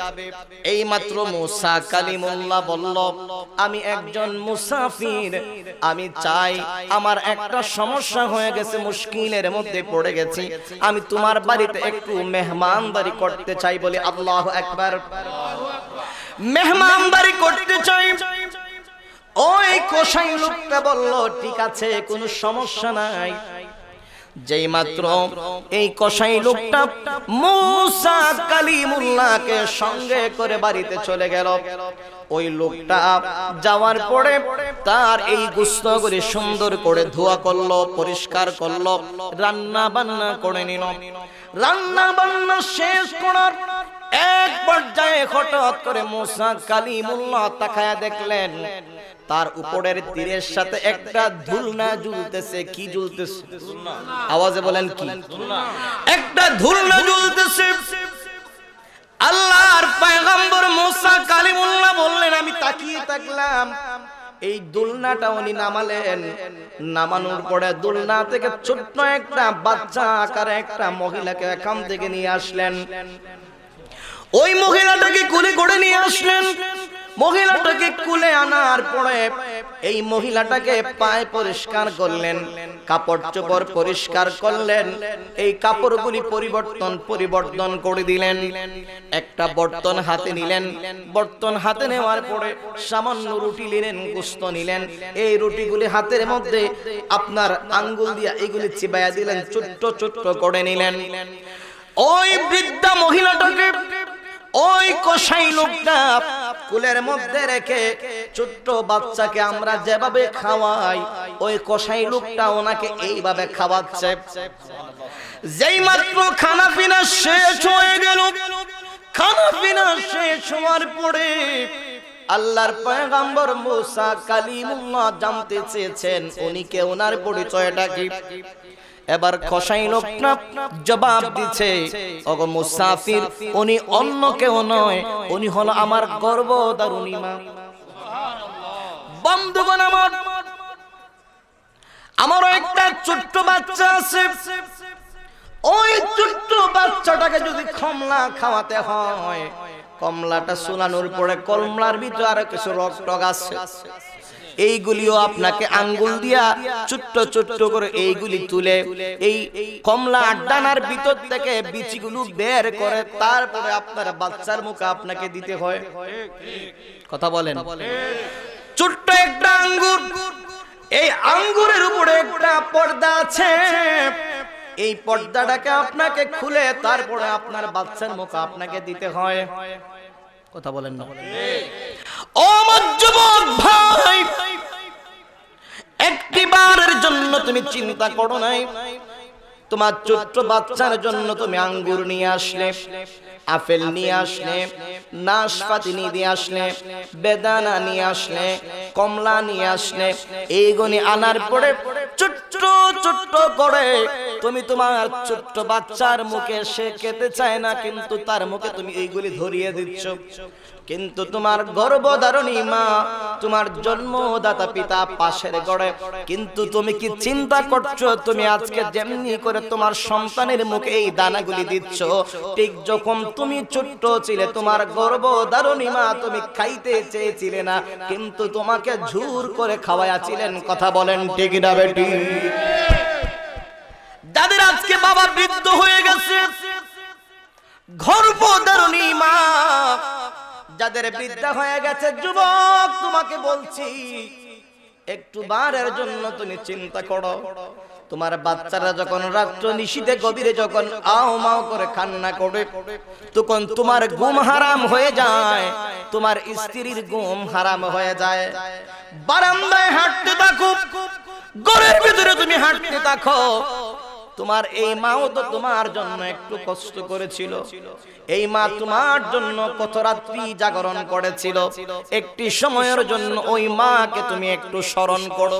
এই মাত্র মুসা কালিমুল্লাহ বলল আমি একজন মুসাফির আমি চাই আমার একটা সমস্যা হয়ে গেছে মুশকিলের মধ্যে পড়ে গেছি আমি তোমার বাড়িতে একটু মেহমানদারি করতে চাই বলে আল্লাহ একবার মেহমানদারি করতে চাই ওই কোষাই লোকটা বলল ঠিক আছে কোনো সমস্যা নাই যেই মাত্র এই কসাই লোকটা মুসা কালিমুল্লাহকে সঙ্গে করে বাড়িতে চলে গেল ওই লোকটা যাওয়ার পরে তার এই গুস্তগুলি সুন্দর করে ধোয়া করলো পরিষ্কার করলো রান্না বান্না করে নিল রান্না বান্না শেষ করার এক পর্যায়ে হঠাৎ করে মোসা কালিমুল্লাহ তাকায়া দেখলেন তার উপরের তীরের সাথে একটা ধুলনা ঝুলতেছে কি ঝুলতেছে আওয়াজে বলেন কি একটা ধুলনা ঝুলতেছে আল্লাহর পয়গম্বর মোসা কালিমুল্লাহ বললেন আমি তাকিয়ে থাকলাম এই দোলনাটা উনি নামালেন নামানোর পরে দোলনা থেকে ছোট্ট একটা বাচ্চা আকারে একটা মহিলাকে এখান থেকে নিয়ে আসলেন ওই মহিলাটাকে কুলে করে নিয়ে আসলেন মহিলাটাকে কুলে আনার পরে এই মহিলাটাকে পায়ে পরিষ্কার করলেন কাপড় চোপড় পরিষ্কার করলেন এই কাপড়গুলি পরিবর্তন পরিবর্তন করে দিলেন একটা বর্তন হাতে নিলেন বর্তন হাতে নেওয়ার পরে সামান্য রুটি নিলেন গুস্ত নিলেন এই রুটিগুলি হাতের মধ্যে আপনার আঙ্গুল দিয়ে এগুলি চিবাইয়া দিলেন ছোট্ট ছোট্ট করে নিলেন ওই বৃদ্ধা মহিলাটাকে ওই কোষাই লোকটা কুলের মধ্যে রেখে ছোট্ট বাচ্চাকে আমরা যেভাবে খাওয়াই ওই কোষাই লোকটা ওনাকে এইভাবে খাওয়াচ্ছে যেই মাত্র খানা পিনা শেষ হয়ে গেল খানা পিনা শেষ হওয়ার পরে আল্লাহর পয়গাম্বর মুসা কালিমুল্লাহ জানতে চেয়েছেন উনি কে ওনার পরিচয়টা কি এবার কসাই লোকটা জবাব দিছে অগ মুসাফির উনি অন্য কেউ নয় উনি হলো আমার গর্ব দারুণিমা বন্ধুগণ আমার আমার একটা ছোট্ট বাচ্চা আছে ওই ছোট্ট বাচ্চাটাকে যদি খমলা খাওয়াতে হয় কমলাটা সোলানোর পরে কমলার ভিতরে আরো কিছু রক্ত আছে এইগুলিও আপনাকে আঙ্গুল দিয়া ছোট্ট ছোট্ট করে এইগুলি তুলে এই কমলা আড্ডানার ভিতর থেকে বিচিগুলো বের করে তারপরে আপনার বাচ্চার মুখে আপনাকে দিতে হয় কথা বলেন ছোট্ট একটা আঙ্গুর এই আঙ্গুরের উপরে একটা পর্দা আছে এই পর্দাটাকে আপনাকে খুলে তারপরে আপনার বাচ্চার মুখ আপনাকে দিতে হয় কথা বলেন না ও আমার যুবক ভাই একবারের জন্য তুমি চিন্তা করো নাই তোমার ছোট্ট বাচ্চার জন্য তুমি আঙ্গুর নিয়ে আসলে আপেল নিয়ে আসলে নাশপাতি নিয়ে আসলে বেদানা নিয়ে আসলে কমলা নিয়ে আসলে এইগুলি আনার পরে ছোট্ট ছোট্ট করে তুমি তোমার ছোট্ট বাচ্চার মুখে সে খেতে চায় না কিন্তু তার মুখে তুমি এইগুলি ধরিয়ে দিচ্ছ কিন্তু তোমার গর্ভধারণী মা তোমার জন্মদাতা পিতা পাশের গড়ে কিন্তু তুমি কি চিন্তা করছো তুমি আজকে যেমনি করে তোমার সন্তানের মুখে এই দানাগুলি দিচ্ছ ঠিক যখন তুমি ছোট্ট ছিলে তোমার গর্ভধারণী মা তুমি খাইতে চেয়েছিলে না কিন্তু তোমাকে ঝুর করে খাওয়াইয়াছিলেন কথা বলেন ঠিক না বেটি দাদের আজকে বাবা বৃদ্ধ হয়ে গেছে গর্ভধারণী মা যাদের বিদ্যা হয়ে গেছে যুবক তোমাকে বলছি একটু বারের জন্য তুমি চিন্তা করো তোমার বাচ্চারা যখন রাত্র নিশীতে গভীরে যখন আও মাও করে খান্না করে তখন তোমার গুম হারাম হয়ে যায় তোমার স্ত্রীর গুম হারাম হয়ে যায় বারান্দায় হাঁটতে থাকো গড়ের ভিতরে তুমি হাঁটতে থাকো তোমার এই মাও তো তোমার জন্য একটু কষ্ট করেছিল এই মা তোমার জন্য কত রাত্রি জাগরণ করেছিল একটি সময়ের জন্য ওই মাকে তুমি একটু স্মরণ করো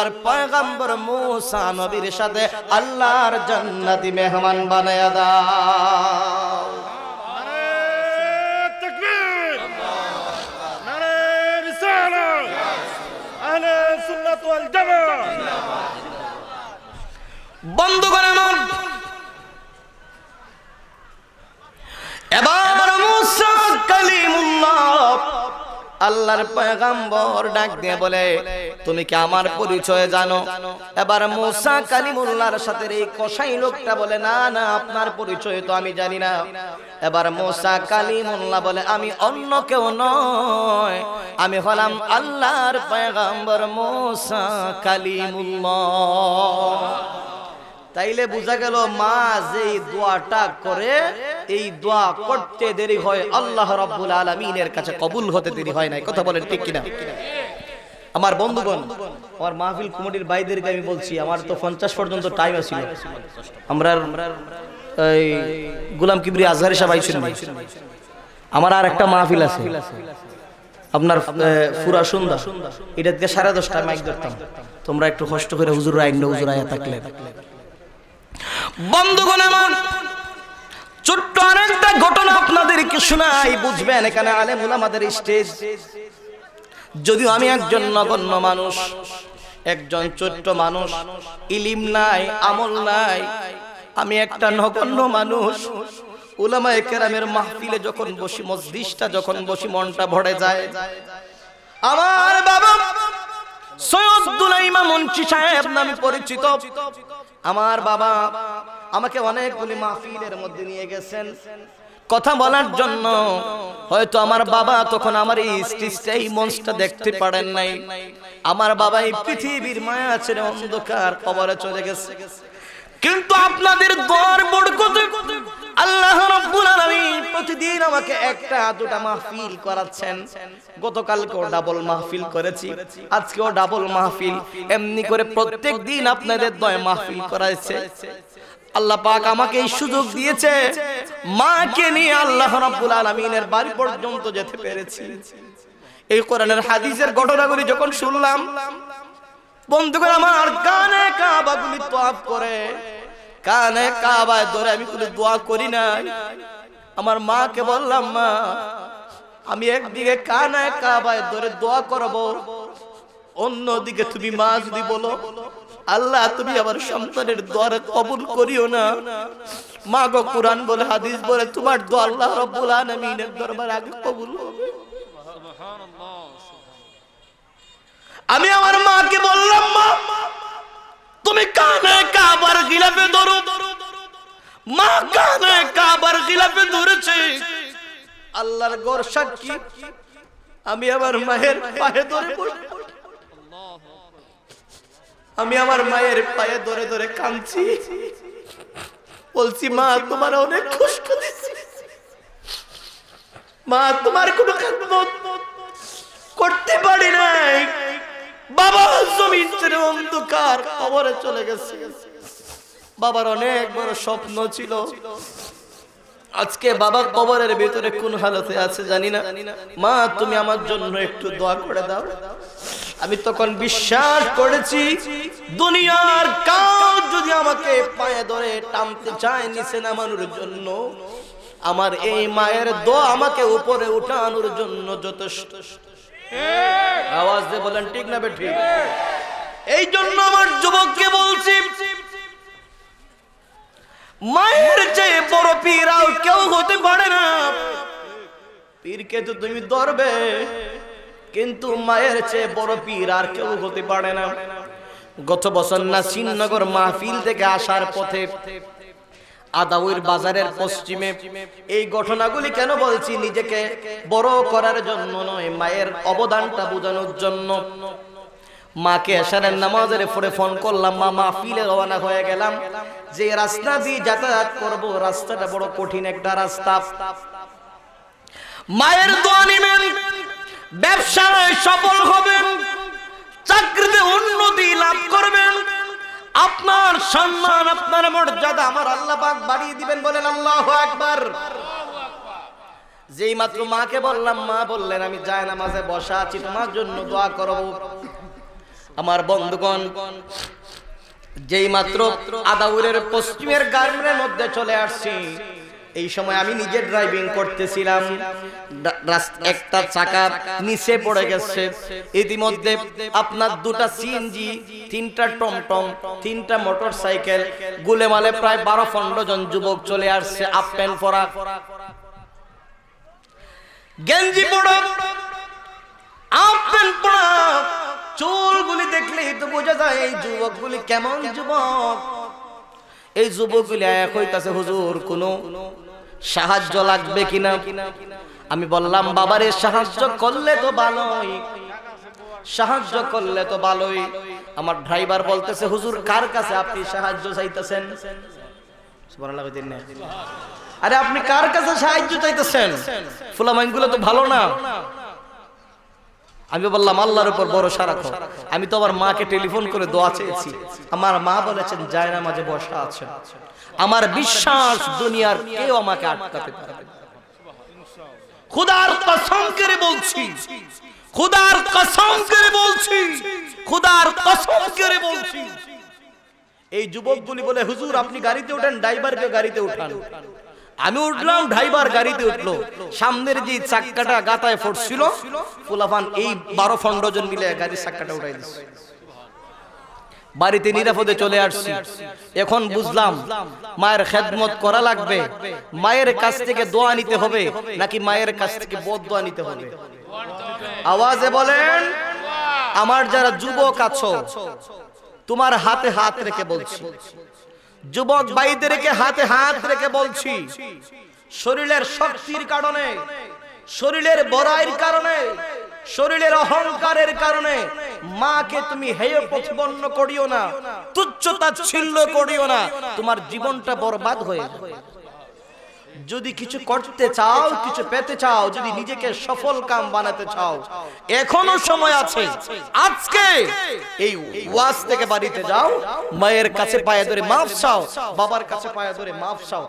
আল্লাহর পয়গম্বর মুসা নবীর সাথে আল্লাহর জান্নাতি মেহমান বানায়া দাও বন্ধ করে আমার এবার মুসা আল্লাহর পয়গাম্বর ডাক দিয়ে বলে তুমি কি আমার পরিচয় জানো এবার মুসা কালিমুল্লাহর সাথে এই কসাই লোকটা বলে না না আপনার পরিচয় তো আমি জানি না এবার মুসা কালিমুল্লাহ বলে আমি অন্য কেউ নয় আমি হলাম আল্লাহর পয়গাম্বর মুসা কালিমুল্লাহ তাইলে বোঝা গেল মা যেই দোয়াটা করে এই দোয়া করতে দেরি হয় আল্লাহ রাব্বুল আলামিনের কাছে কবুল হতে দেরি হয় নাই কথা বলেন ঠিক কিনা আমার বন্ধুগণ আমার মাহফিল কমিটির বাইদেরকে আমি বলছি আমার তো পঞ্চাশ পর্যন্ত টাইম আছে আমরা এই গোলাম কিবরি আজহারি সাহেব ছিল আমার আর একটা মাহফিল আছে আপনার ফুরা সুন্দর এটা দিয়ে সাড়ে দশটা মাইক ধরতাম তোমরা একটু কষ্ট করে হুজুর আইন হুজুর আয়া থাকলে বন্ধুগণ আমার ছোট্ট আরেকটা ঘটনা আপনাদেরকে শোনাই বুঝবেন এখানে আলেমুল আমাদের স্টেজ যদিও আমি একজন নগণ্য মানুষ একজন ছোট্ট মানুষ ইলিম নাই আমল নাই আমি একটা নগণ্য মানুষ উলামা কেরামের মাহফিলে যখন বসি মসজিদটা যখন বসি মনটা ভরে যায় আমার বাবা সৈয়দুল্লাহ ইমাম মুন্সি সাহেব নামে পরিচিত আমার বাবা আমাকে অনেকগুলি মাহফিলের মধ্যে নিয়ে গেছেন কথা বলার জন্য হয়তো আমার বাবা তখন আমার এই স্টেজটা এই মঞ্চটা দেখতে পারেন নাই আমার বাবা এই পৃথিবীর মায়া ছেড়ে অন্ধকার কবরে চলে গেছে কিন্তু আপনাদের গড় বড়কত আল্লাহ রাব্বুল আলামিন প্রতিদিন আমাকে একটা দুটা মাহফিল করাচ্ছেন গতকালকেও ডাবল মাহফিল করেছি আজকেও ডাবল মাহফিল এমনি করে প্রত্যেকদিন আপনাদের দয় মাহফিল করাইছে আল্লাহ পাক আমাকে এই সুযোগ দিয়েছে মাকে নিয়ে আল্লাহ রাব্বুল আলামিনের বাড়ি পর্যন্ত যেতে পেরেছি এই কোরআনের হাদিসের ঘটনাগুলি যখন শুনলাম বন্ধুগণ আমার কানে কাবাগুলি তোয়াফ করে কানে কাবায় ধরে আমি কোনো দোয়া করি না আমার মাকে বললাম মা আমি একদিকে কানে কাবায় ধরে দোয়া করব অন্যদিকে তুমি মা যদি বলো আল্লাহ তুমি আমার সন্তানের দোয়ার কবুল করিও না মা গো কোরআন বলে হাদিস বলে তোমার দোয়া আল্লাহ রাব্বুল আলামিনের দরবারে আগে কবুল হবে আমি আমার মাকে বললাম মা তুমি কানে কাবার গিলাফে ধরো মা কানে কাবার গিলাফে ধরেছে আল্লাহর গর সাক্ষী আমি আমার মায়ের পায়ে ধরে পড়ি আমি আমার মায়ের পায়ে ধরে ধরে কাঁদছি বলছি মা তোমার অনেক কষ্ট দিচ্ছি মা তোমার কোনো করতে পারি নাই বাবা জমিন ছেড়ে অন্ধকার খবরে চলে গেছে বাবার অনেক বড় স্বপ্ন ছিল আজকে বাবা কবরের ভিতরে কোন হালতে আছে জানি না মা তুমি আমার জন্য একটু দোয়া করে দাও আমি তখন বিশ্বাস করেছি দুনিয়ার কাউ যদি আমাকে পায়ে ধরে টানতে চায় নিচে নামানোর জন্য আমার এই মায়ের দো আমাকে উপরে উঠানোর জন্য যথেষ্ট আওয়াজ দিয়ে বলেন ঠিক না বেঠি এই জন্য আমার যুবককে বলছি মায়ের চেয়ে বড় পীর আর কেউ হতে পারে না পীরকে তো তুমি ধরবে কিন্তু মায়ের চেয়ে বড় পীর আর কেউ হতে পারে না গত বছর না শ্রীনগর মাহফিল থেকে আসার পথে আদাউর বাজারের পশ্চিমে এই ঘটনাগুলি কেন বলছি নিজেকে বড় করার জন্য নয় মায়ের অবদানটা বোঝানোর জন্য মাকে এসারের নামাজের পরে ফোন করলাম মা মাহফিলে রওনা হয়ে গেলাম যে রাস্তা দিয়ে যাতায়াত করব রাস্তাটা বড় কঠিন একটা রাস্তা মায়ের দোয়া নিবেন ব্যবসায় সফল হবেন চাকরিতে উন্নতি লাভ করবেন আপনার সম্মান আপনার মর্যাদা আমার আল্লাহ বাড়িয়ে দিবেন বলেন আল্লাহ একবার যেই মাত্র মাকে বললাম মা বললেন আমি যায় মাঝে বসা আছি তোমার জন্য দোয়া করব আমার বন্ধুগণ যেই মাত্র আদাউরের পশ্চিমের গার্মেন্টের মধ্যে চলে আসছি এই সময় আমি নিজে ড্রাইভিং করতেছিলাম একটা চাকা নিচে পড়ে গেছে ইতিমধ্যে আপনার দুটা সিএনজি তিনটা টমটম তিনটা মোটর সাইকেল গুলেমালে প্রায় বারো পনেরো জন যুবক চলে আসছে আপ পরা গেঞ্জি পড়া আপ প্যান্ট পড়া চুলগুলি দেখলে তো বোঝা যায় এই যুবকগুলি কেমন যুবক এই যুবকগুলি এক হইতাছে হুজুর কোনো সাহায্য লাগবে কিনা আমি বললাম বাবারে সাহায্য করলে তো ভালোই সাহায্য করলে তো ভালোই আমার ড্রাইভার বলতেছে হুজুর কার কাছে আপনি সাহায্য চাইতেছেন আরে আপনি কার কাছে সাহায্য চাইতেছেন ফুলামাইনগুলো তো ভালো না আমি বললাম আল্লাহর উপর ভরসা রাখো আমি তো আমার মাকে টেলিফোন করে দোয়া চেয়েছি আমার মা বলেছেন না মাঝে বসা আছে আমার বিশ্বাস দুনিয়ার কেউ আমাকে আটকাতে পারবে খুদার কসম করে বলছি খুদার কসম করে বলছি খুদার কসম করে বলছি এই যুবকগুলি বলে হুজুর আপনি গাড়িতে ওঠেন ড্রাইভারকে গাড়িতে উঠান আমি উঠলাম ড্রাইভার গাড়িতে উঠলো সামনের যে চাক্কাটা গাতায় ফোটছিল ফুলাফান এই বারো পনেরো জন মিলে গাড়ির চাক্কাটা উঠাই দিচ্ছে বাড়িতে নিরাপদে চলে আসছি এখন বুঝলাম মায়ের খেদমত করা লাগবে মায়ের কাছ থেকে দোয়া নিতে হবে নাকি মায়ের কাছ থেকে বদ দোয়া নিতে হবে আওয়াজে বলেন আমার যারা যুবক আছো তোমার হাতে হাত রেখে বলছি যুবক রেখে হাতে হাত রেখে বলছি শরীরের শক্তির কারণে শরীরের বড়াইয়ের কারণে শরীরের অহংকারের কারণে মাকে তুমি হেয় প্রতিপন্ন করিও না তুচ্ছতা ছিল্ল করিও না তোমার জীবনটা বরবাদ হয়ে যদি কিছু করতে চাও কিছু পেতে চাও যদি নিজেকে সফল কাম বানাতে চাও এখনো সময় আছে আজকে এই ওয়াজ থেকে বাড়িতে যাও মায়ের কাছে পায়ে ধরে মাফ চাও বাবার কাছে পায়ে ধরে মাফ চাও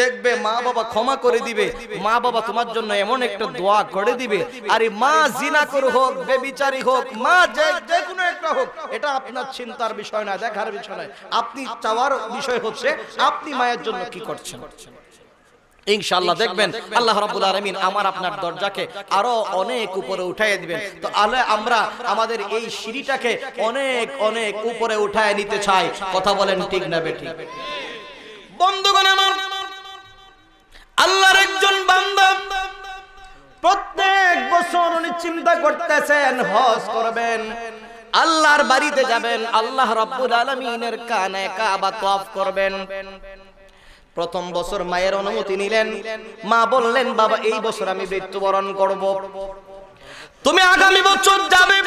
দেখবে মা বাবা ক্ষমা করে দিবে মা বাবা তোমার জন্য এমন একটা দোয়া করে দিবে আরে মা জিনা করে হোক বেবিচারি হোক মা যে যে কোনো একটা হোক এটা আপনার চিন্তার বিষয় না দেখার বিষয় নয় আপনি চাওয়ার বিষয় হচ্ছে আপনি মায়ের জন্য কি করছেন ইনশাআল্লাহ দেখবেন আল্লাহ রাব্বুল আলামিন আমার আপনার দরজাকে আরো অনেক উপরে উঠায় দিবেন তো আলে আমরা আমাদের এই সিঁড়িটাকে অনেক অনেক উপরে উঠায় নিতে চাই কথা বলেন ঠিক না বেটি বন্ধুগণ আমার আল্লাহর একজন বান্দা প্রত্যেক বছর উনি চিন্তা করতেছেন হজ করবেন আল্লাহর বাড়িতে যাবেন আল্লাহ রাব্বুল আলামিনের কানে কাবা তফ করবেন প্রথম বছর মায়ের অনুমতি নিলেন মা বললেন বাবা এই বছর আমি মৃত্যুবরণ করব তুমি আগামী বছর যাবে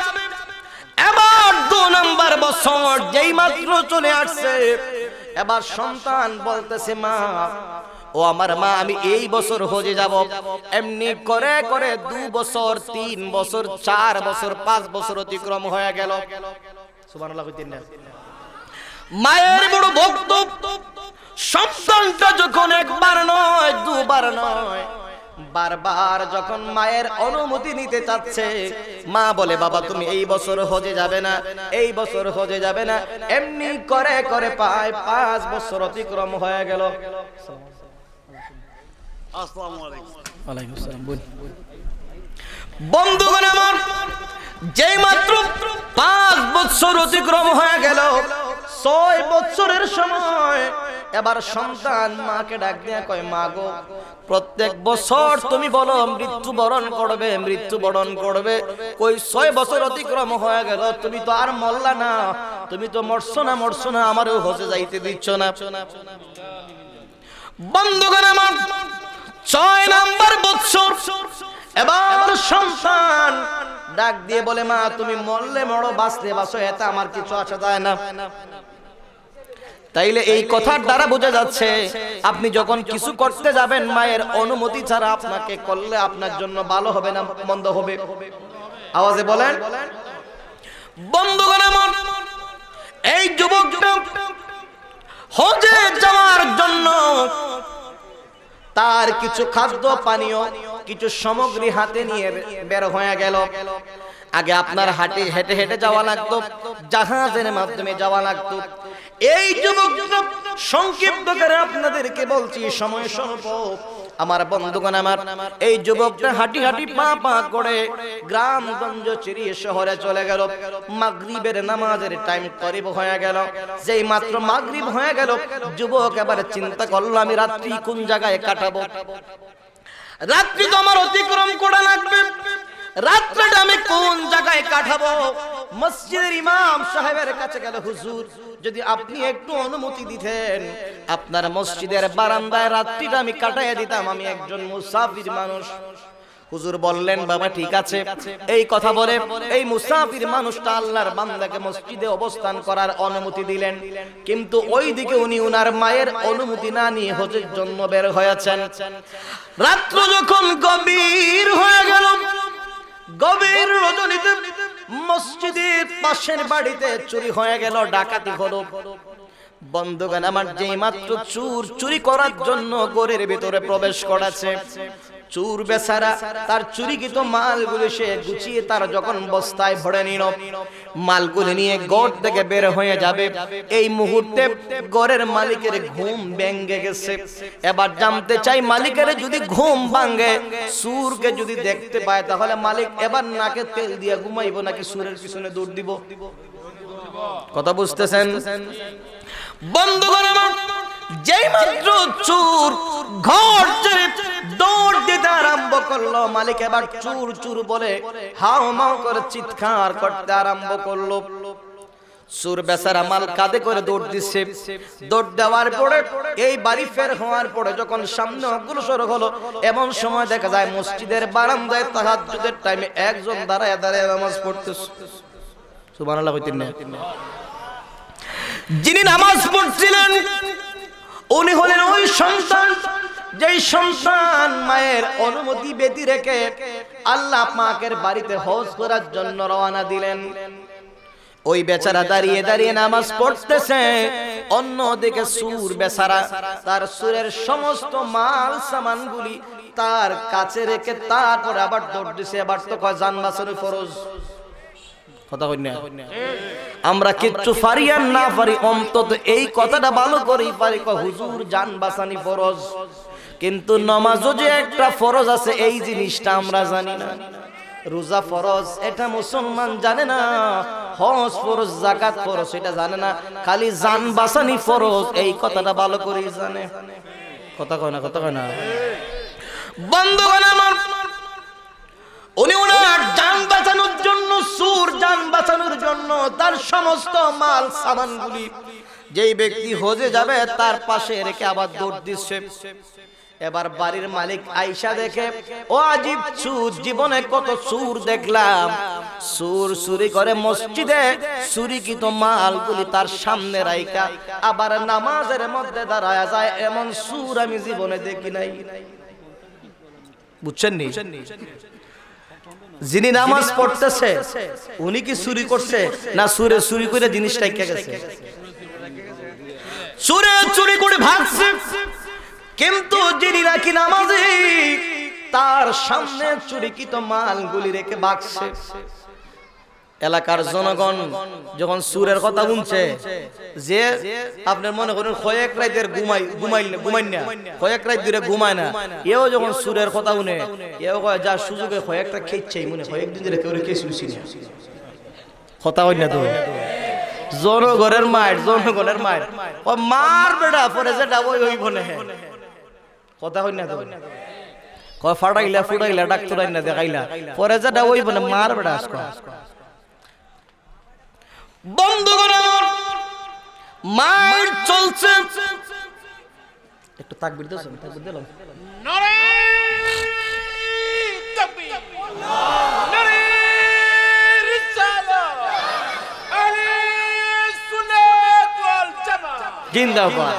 এবার দু নম্বর বছর যেই মাত্র চলে আসছে এবার সন্তান বলতেছে মা ও আমার মা আমি এই বছর হজে যাব এমনি করে করে দু বছর তিন বছর চার বছর পাঁচ বছর অতিক্রম হয়ে গেল মায়ের বড় ভক্ত সন্তানটা যখন একবার নয় দুবার নয় বারবার যখন মায়ের অনুমতি নিতে চাচ্ছে মা বলে বাবা তুমি এই বছর হজে যাবে না এই বছর হজে যাবে না এমনি করে করে পায় পাঁচ বছর অতিক্রম হয়ে গেল বন্ধুগণ আমার যেই মাত্র পাঁচ বছর অতিক্রম হয়ে গেল ছয় বছরের সময় এবার সন্তান মাকে ডাক দেয়া কয় মা গো প্রত্যেক বছর তুমি বলো বরণ করবে মৃত্যু বরণ করবে কই ছয় বছর অতিক্রম হয়ে গেল তুমি তো আর মরলা না তুমি তো মরছো না মরছো না আমারও হজে যাইতে দিচ্ছ না বন্ধুগণ আমার ছয় নাম্বার বৎসর এবার সন্তান ডাক দিয়ে বলে মা তুমি মরলে মরো বাঁচলে বাঁচো এত আমার কিছু আসা যায় না তাইলে এই কথার দ্বারা বোঝা যাচ্ছে আপনি যখন কিছু করতে যাবেন মায়ের অনুমতি ছাড়া আপনাকে করলে আপনার জন্য ভালো হবে না মন্দ হবে আওয়াজে বলেন বন্ধুগণ আমার এই যুবক হজে যাওয়ার জন্য তার কিছু খাদ্য পানীয় কিছু সামগ্রী হাতে নিয়ে বের হয়ে গেল আগে আপনার হাটে হেঁটে হেঁটে যাওয়া লাগতো জাহাজের মাধ্যমে যাওয়া লাগতো এই যুবক সংক্ষিপ্ত করে আপনাদেরকে বলছি সময় সম্ভব আমার বন্ধুগণ আমার এই যুবকটা হাঁটি হাঁটি পা পা করে গ্রামগঞ্জ চিরিয়ে শহরে চলে গেল মাগরিবের নামাজের টাইম করিব হয়ে গেল যেই মাত্র মাগরিব হয়ে গেল যুবক এবার চিন্তা করলো আমি রাত্রি কোন জায়গায় কাটাবো রাত্রি তো আমার অতিক্রম করা লাগবে রাত্রটা আমি কোন জায়গায় কাটাবো মসজিদের ইমাম সাহেবের কাছে গেল হুজুর যদি আপনি একটু অনুমতি দিতেন আপনার মসজিদের বারান্দায় রাত্রিটা আমি কাটাই দিতাম আমি একজন মুসাফির মানুষ হুজুর বললেন বাবা ঠিক আছে এই কথা বলে এই মুসাফির মানুষটা আল্লাহর বান্দাকে মসজিদে অবস্থান করার অনুমতি দিলেন কিন্তু ওই দিকে উনি উনার মায়ের অনুমতি না নিয়ে হজের জন্য বের হয়েছেন রাত্র যখন গভীর হয়ে গেল গভীর রজনীতে মসজিদের পাশের বাড়িতে চুরি হয়ে গেল ডাকাতি হলো বন্ধুগণ আমার যেই মাত্র চুর চুরি করার জন্য গরের ভিতরে প্রবেশ করেছে চুর বেচারা তার চুরিকৃত মালগুলি সে গুছিয়ে তার যখন বস্তায় ভরে নিল মালগুলি নিয়ে গড় থেকে বের হয়ে যাবে এই মুহূর্তে গড়ের মালিকের ঘুম ভেঙ্গে গেছে এবার জানতে চাই মালিকের যদি ঘুম ভাঙে সুরকে যদি দেখতে পায় তাহলে মালিক এবার নাকে তেল দিয়ে ঘুমাইব নাকি সুরের পিছনে দৌড় দিব কথা বুঝতেছেন চুর চুর বলে করে চিৎকার করতে বেচারা করে দৌড় দেওয়ার পরে এই ফের হওয়ার পরে যখন সামনে অগ্রসর হলো এমন সময় দেখা যায় মসজিদের বারান্দায় তাহাজ্জুদের টাইমে একজন দাঁড়ায় দাঁড়ায় নামাজ পড়তেছে যিনি নামাজ পড়ছিলেন উনি হলেন ওই সন্তান যেই সন্তান মায়ের অনুমতি ব্যতি রেখে আল্লাহ মাকের বাড়িতে হজ করার জন্য রওনা দিলেন ওই বেচারা দাঁড়িয়ে দাঁড়িয়ে নামাজ পড়তেছে অন্যদিকে সুর বেচারা তার সুরের সমস্ত মাল সামানগুলি তার কাছে রেখে তারপর আবার দৌড় দিছে আবার তো কয় যান ফরজ কথা কন্যা আমরা কিচ্ছু ফারিয়ান না পারি অন্তত এই কথাটা ভালো করি পারি হুজুর জান বাসানি ফরজ কিন্তু নমাজও যে একটা ফরজ আছে এই জিনিসটা আমরা জানি না রোজা ফরজ এটা মুসলমান জানে না হজ ফরজ জাকাত ফরজ এটা জানে না খালি জান বাসানি ফরজ এই কথাটা ভালো করে জানে কথা কয় না কথা কয় না বন্ধু আমার সুর বাঁচানোর জন্য তার সমস্ত মাল ব্যক্তি হজে যাবে তার পাশে রেখে আবার এবার বাড়ির মালিক আইসা দেখে ও আজিব সুর জীবনে কত সুর দেখলাম সুর চুরি করে মসজিদে মাল মালগুলি তার সামনে রাইকা আবার নামাজের মধ্যে দাঁড়ায় যায় এমন সুর আমি জীবনে দেখি নাই বুঝছেন নি যিনি নামাজ পড়তেছে উনি কি চুরি করছে না সুরে চুরি করে জিনিসটা কে গেছে সুরে চুরি করে ভাগছে কিন্তু যিনি নাকি নামাজি তার সামনে মাল মালগুলি রেখে ভাগছে এলাকার জনগণ যখন সুরের কথা শুনছে যে আপনার মনে করেন কয়েক রাইতের ঘুমাই ঘুমাই ঘুমাই না কয়েক রাইত দূরে ঘুমায় না এও যখন সুরের কথা শুনে এও কয় যা সুযোগে কয়েকটা খেয়েছে মনে দিন ধরে কেউ রেখে শুনছি না কথা হই না তো জনগণের মায়ের জনগণের মায়ের ও মার বেটা পরে যে ডাবই হইব না কথা হই না তো কয় ফাটাইলা ফুটাইলা ডাক্তার না দেখাইলা পরে যে ডাবই বলে মার বেটা আসকো বন্ধুগণ আমার মায়ের চলছে একটু তাকবির দিয়েছেন তাকবির দিলাম জিন্দাবাদ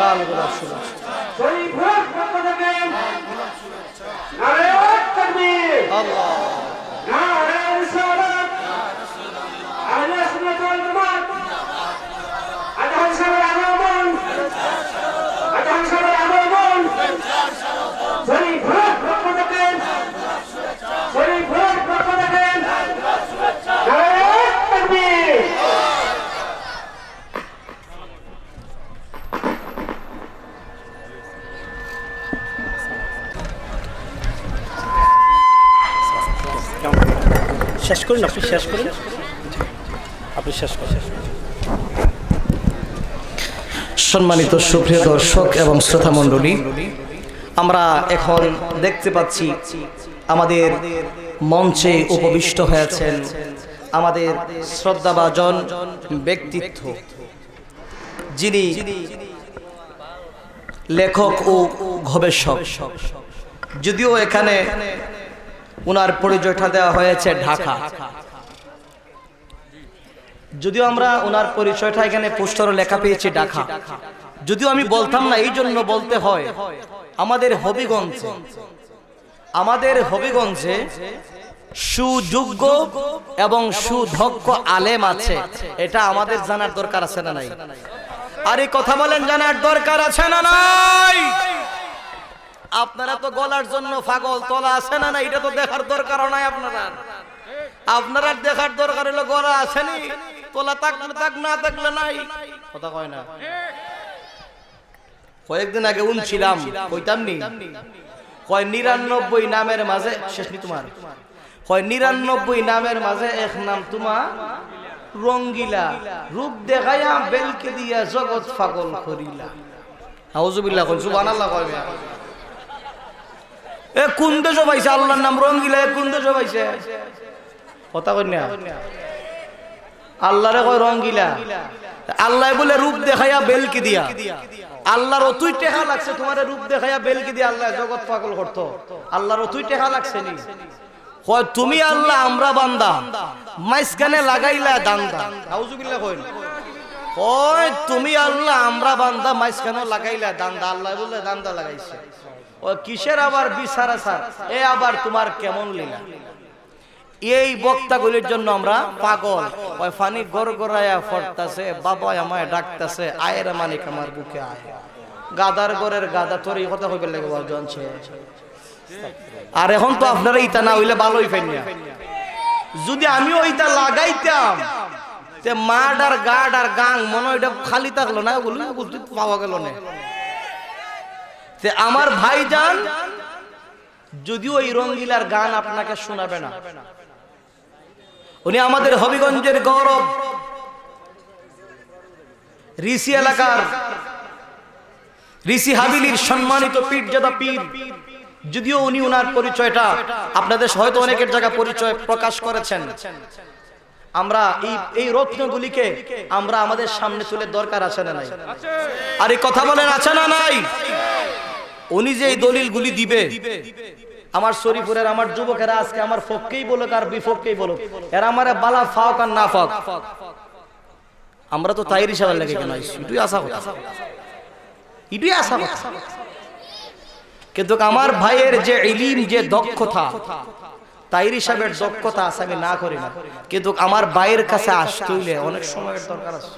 লাল গোলাপ শুভেচ্ছা নারায়ণ আল্লাহ শেষ করুন আপনি শেষ করুন আপনি শেষ সম্মানিত সুপ্রিয় দর্শক এবং শ্রোতা মন্ডলী আমরা এখন দেখতে পাচ্ছি আমাদের মঞ্চে উপবিষ্ট হয়েছেন আমাদের শ্রদ্ধাভাজন ব্যক্তিত্ব যিনি লেখক ও গবেষক যদিও এখানে ওনার পরিচয়টা দেওয়া হয়েছে ঢাকা যদিও আমরা ওনার পরিচয়টা এখানে পোস্টারও লেখা পেয়েছি ঢাকা যদিও আমি বলতাম না এই জন্য বলতে হয় আমাদের হবিগঞ্জ আমাদের হবিগঞ্জে সুযোগ্য এবং সুধক্ষ আলেম আছে এটা আমাদের জানার দরকার আছে না নাই আর এই কথা বলেন জানার দরকার আছে না নাই আপনারা তো গলার জন্য ফাগল তোলা আছে না না এটা তো দেখার দরকার নাই আপনারা আপনারা দেখার দরকার হলো গলা আসেনি তোলা থাকলে থাক না থাকলে নাই কথা কয় না কয়েকদিন আগে উনছিলাম কইতাম নি কয় নিরানব্বই নামের মাঝে শেষ নি তোমার কয় নিরানব্বই নামের মাঝে এক নাম তোমার রঙ্গিলা রূপ দেখাইয়া বেলকে দিয়া জগৎ ফাগল করিলা হাউজুবিল্লাহ কইছু বানাল্লাহ কয় এ কোন দেশ পাইছে আল্লাহর নাম রঙ্গিলা কোন পাইছে কথা কন্যা আল্লাহরে কয় রঙ্গিলা আল্লাহ বলে রূপ দেখাইয়া বেলকি দিয়া আল্লাহর অতুই টেকা লাগছে তোমার রূপ দেখাইয়া বেলকি দিয়া আল্লাহ জগৎ পাগল করত আল্লাহর অতুই টেকা লাগছে নি কয় তুমি আল্লাহ আমরা বান্দা মাইসখানে লাগাইলা দান্দা আউজুবিল্লাহ কয় কয় তুমি আল্লাহ আমরা বান্দা মাইসখানে লাগাইলা দান্দা আল্লাহ বলে দান্দা লাগাইছে ও কিসের আবার বিচারা স্যার এ আবার তোমার কেমন লীলা এই বক্তাগুলির জন্য আমরা পাগল ওই ফানি গড়গড়ায়া ফরতাছে বাবা আমায় ডাকতেছে আয়ের মালিক আমার বুকে আয় গাদার গড়ের গাদা তোর এই কথা হইবে অর্জন বর্জন আর এখন তো আপনারা ইতা না হইলে ভালোই ফেন যদি আমি ওইটা লাগাইতাম তে মাড আর গাড আর গাং মনে ওইটা খালি থাকলো না ওগুলো পাওয়া গেল না তে আমার ভাই যান যদিও এই রঙ্গিলার গান আপনাকে শোনাবে না উনি আমাদের হবিগঞ্জের গৌরব ঋষি এলাকার ঋষি হাবিলির সম্মানিত পীর জাদা পীর যদিও উনি ওনার পরিচয়টা আপনাদের হয়তো অনেকের জায়গা পরিচয় প্রকাশ করেছেন আমরা এই এই রত্নগুলিকে আমরা আমাদের সামনে তুলে দরকার আছে না নাই আর এই কথা বলেন আছে না নাই উনি যে দলিলগুলি দিবে আমার শরীফুরের আমার যুবকেরা আজকে আমার ফককেই বলুক আর বিফককেই বলো এরা আমার বালা ফাওক আর না ফাওক আমরা তো তাইরি সাবাল লাগে কেন এটুই আশা কথা এটুই আশা কথা কিন্তু আমার ভাইয়ের যে ইলিম যে দক্ষতা তাইরি সাহেবের দক্ষতা আছে আমি না করি না কিন্তু আমার ভাইয়ের কাছে আসতে হইলে অনেক সময়ের দরকার আছে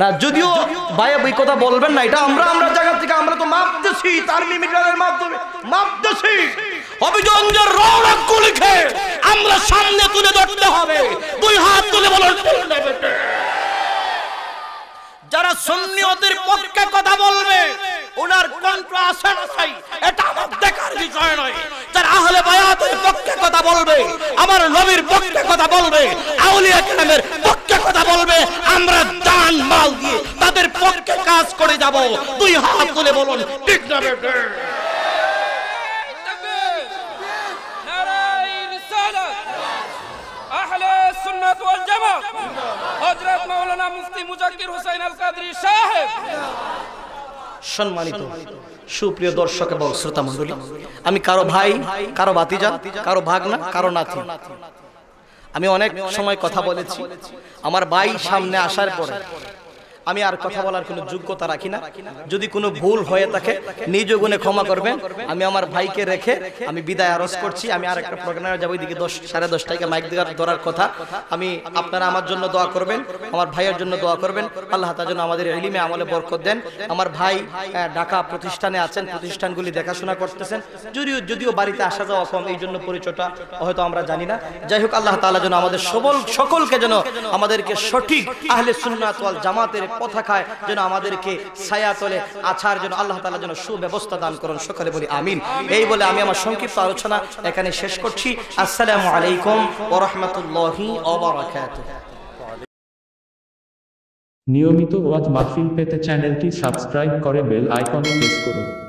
না যদিও ভাইয়া ওই কথা বলবেন না এটা আমরা আমরা জায়গা থেকে আমরা তো মাপতেছি তার মিমিটারের মাধ্যমে মাপতেছি অভিযোগের রৌড়াগুলিকে আমরা সামনে তুলে ধরতে হবে দুই হাত তুলে বলার যারা সুন্নিয়তের পক্ষে কথা বলবে ওনার কণ্ঠ আসে না চাই এটা আমার দেখার বিষয় নয় তার আহলে বায়াতের পক্ষে কথা বলবে আমার নবীর পক্ষে কথা বলবে আউলিয়া কেরামের পক্ষে কথা বলবে আমরা দান মাল দিয়ে তাদের পক্ষে কাজ করে যাব দুই হাত তুলে বলুন ঠিক না বেটে সুন্নাত ওয়াল জামাত হযরত মাওলানা মুফতি মুজাক্কির হুসাইন আল কাদরি সাহেব সম্মানিত সুপ্রিয় দর্শক এবং শ্রোতা মন্ডলী আমি কারো ভাই কারো ভাতিজা কারো ভাগনা কারো নাতি আমি অনেক সময় কথা বলেছি আমার ভাই সামনে আসার পরে আমি আর কথা বলার কোনো যোগ্যতা রাখি না যদি কোনো ভুল হয়ে থাকে নিজ গুণে ক্ষমা করবেন আমি আমার ভাইকে রেখে আমি বিদায় আরজ করছি আমি আর একটা প্রোগ্রামে যাবো এদিকে দশ সাড়ে দশটাকে মাইক দেওয়ার ধরার কথা আমি আপনারা আমার জন্য দোয়া করবেন আমার ভাইয়ের জন্য দোয়া করবেন আল্লাহ তার জন্য আমাদের এলিমে আমলে বরকত দেন আমার ভাই ঢাকা প্রতিষ্ঠানে আছেন প্রতিষ্ঠানগুলি দেখাশোনা করতেছেন যদিও যদিও বাড়িতে আসা যাওয়া কম এই জন্য পরিচয়টা হয়তো আমরা জানি না যাই হোক আল্লাহ তালা যেন আমাদের সবল সকলকে যেন আমাদেরকে সঠিক আহলে সুন্নাত জামাতের পথা খায় যেন আমাদেরকে ছায়া তোলে আছার জন্য আল্লাহ তালা যেন সুব্যবস্থা দান করুন সকালে বলি আমিন এই বলে আমি আমার সংক্ষিপ্ত আলোচনা এখানে শেষ করছি আসসালামু আলাইকুম ও রহমতুল্লাহি নিয়মিত ওয়াজ মাহফিল পেতে চ্যানেলটি সাবস্ক্রাইব করে বেল আইকনে প্রেস করুন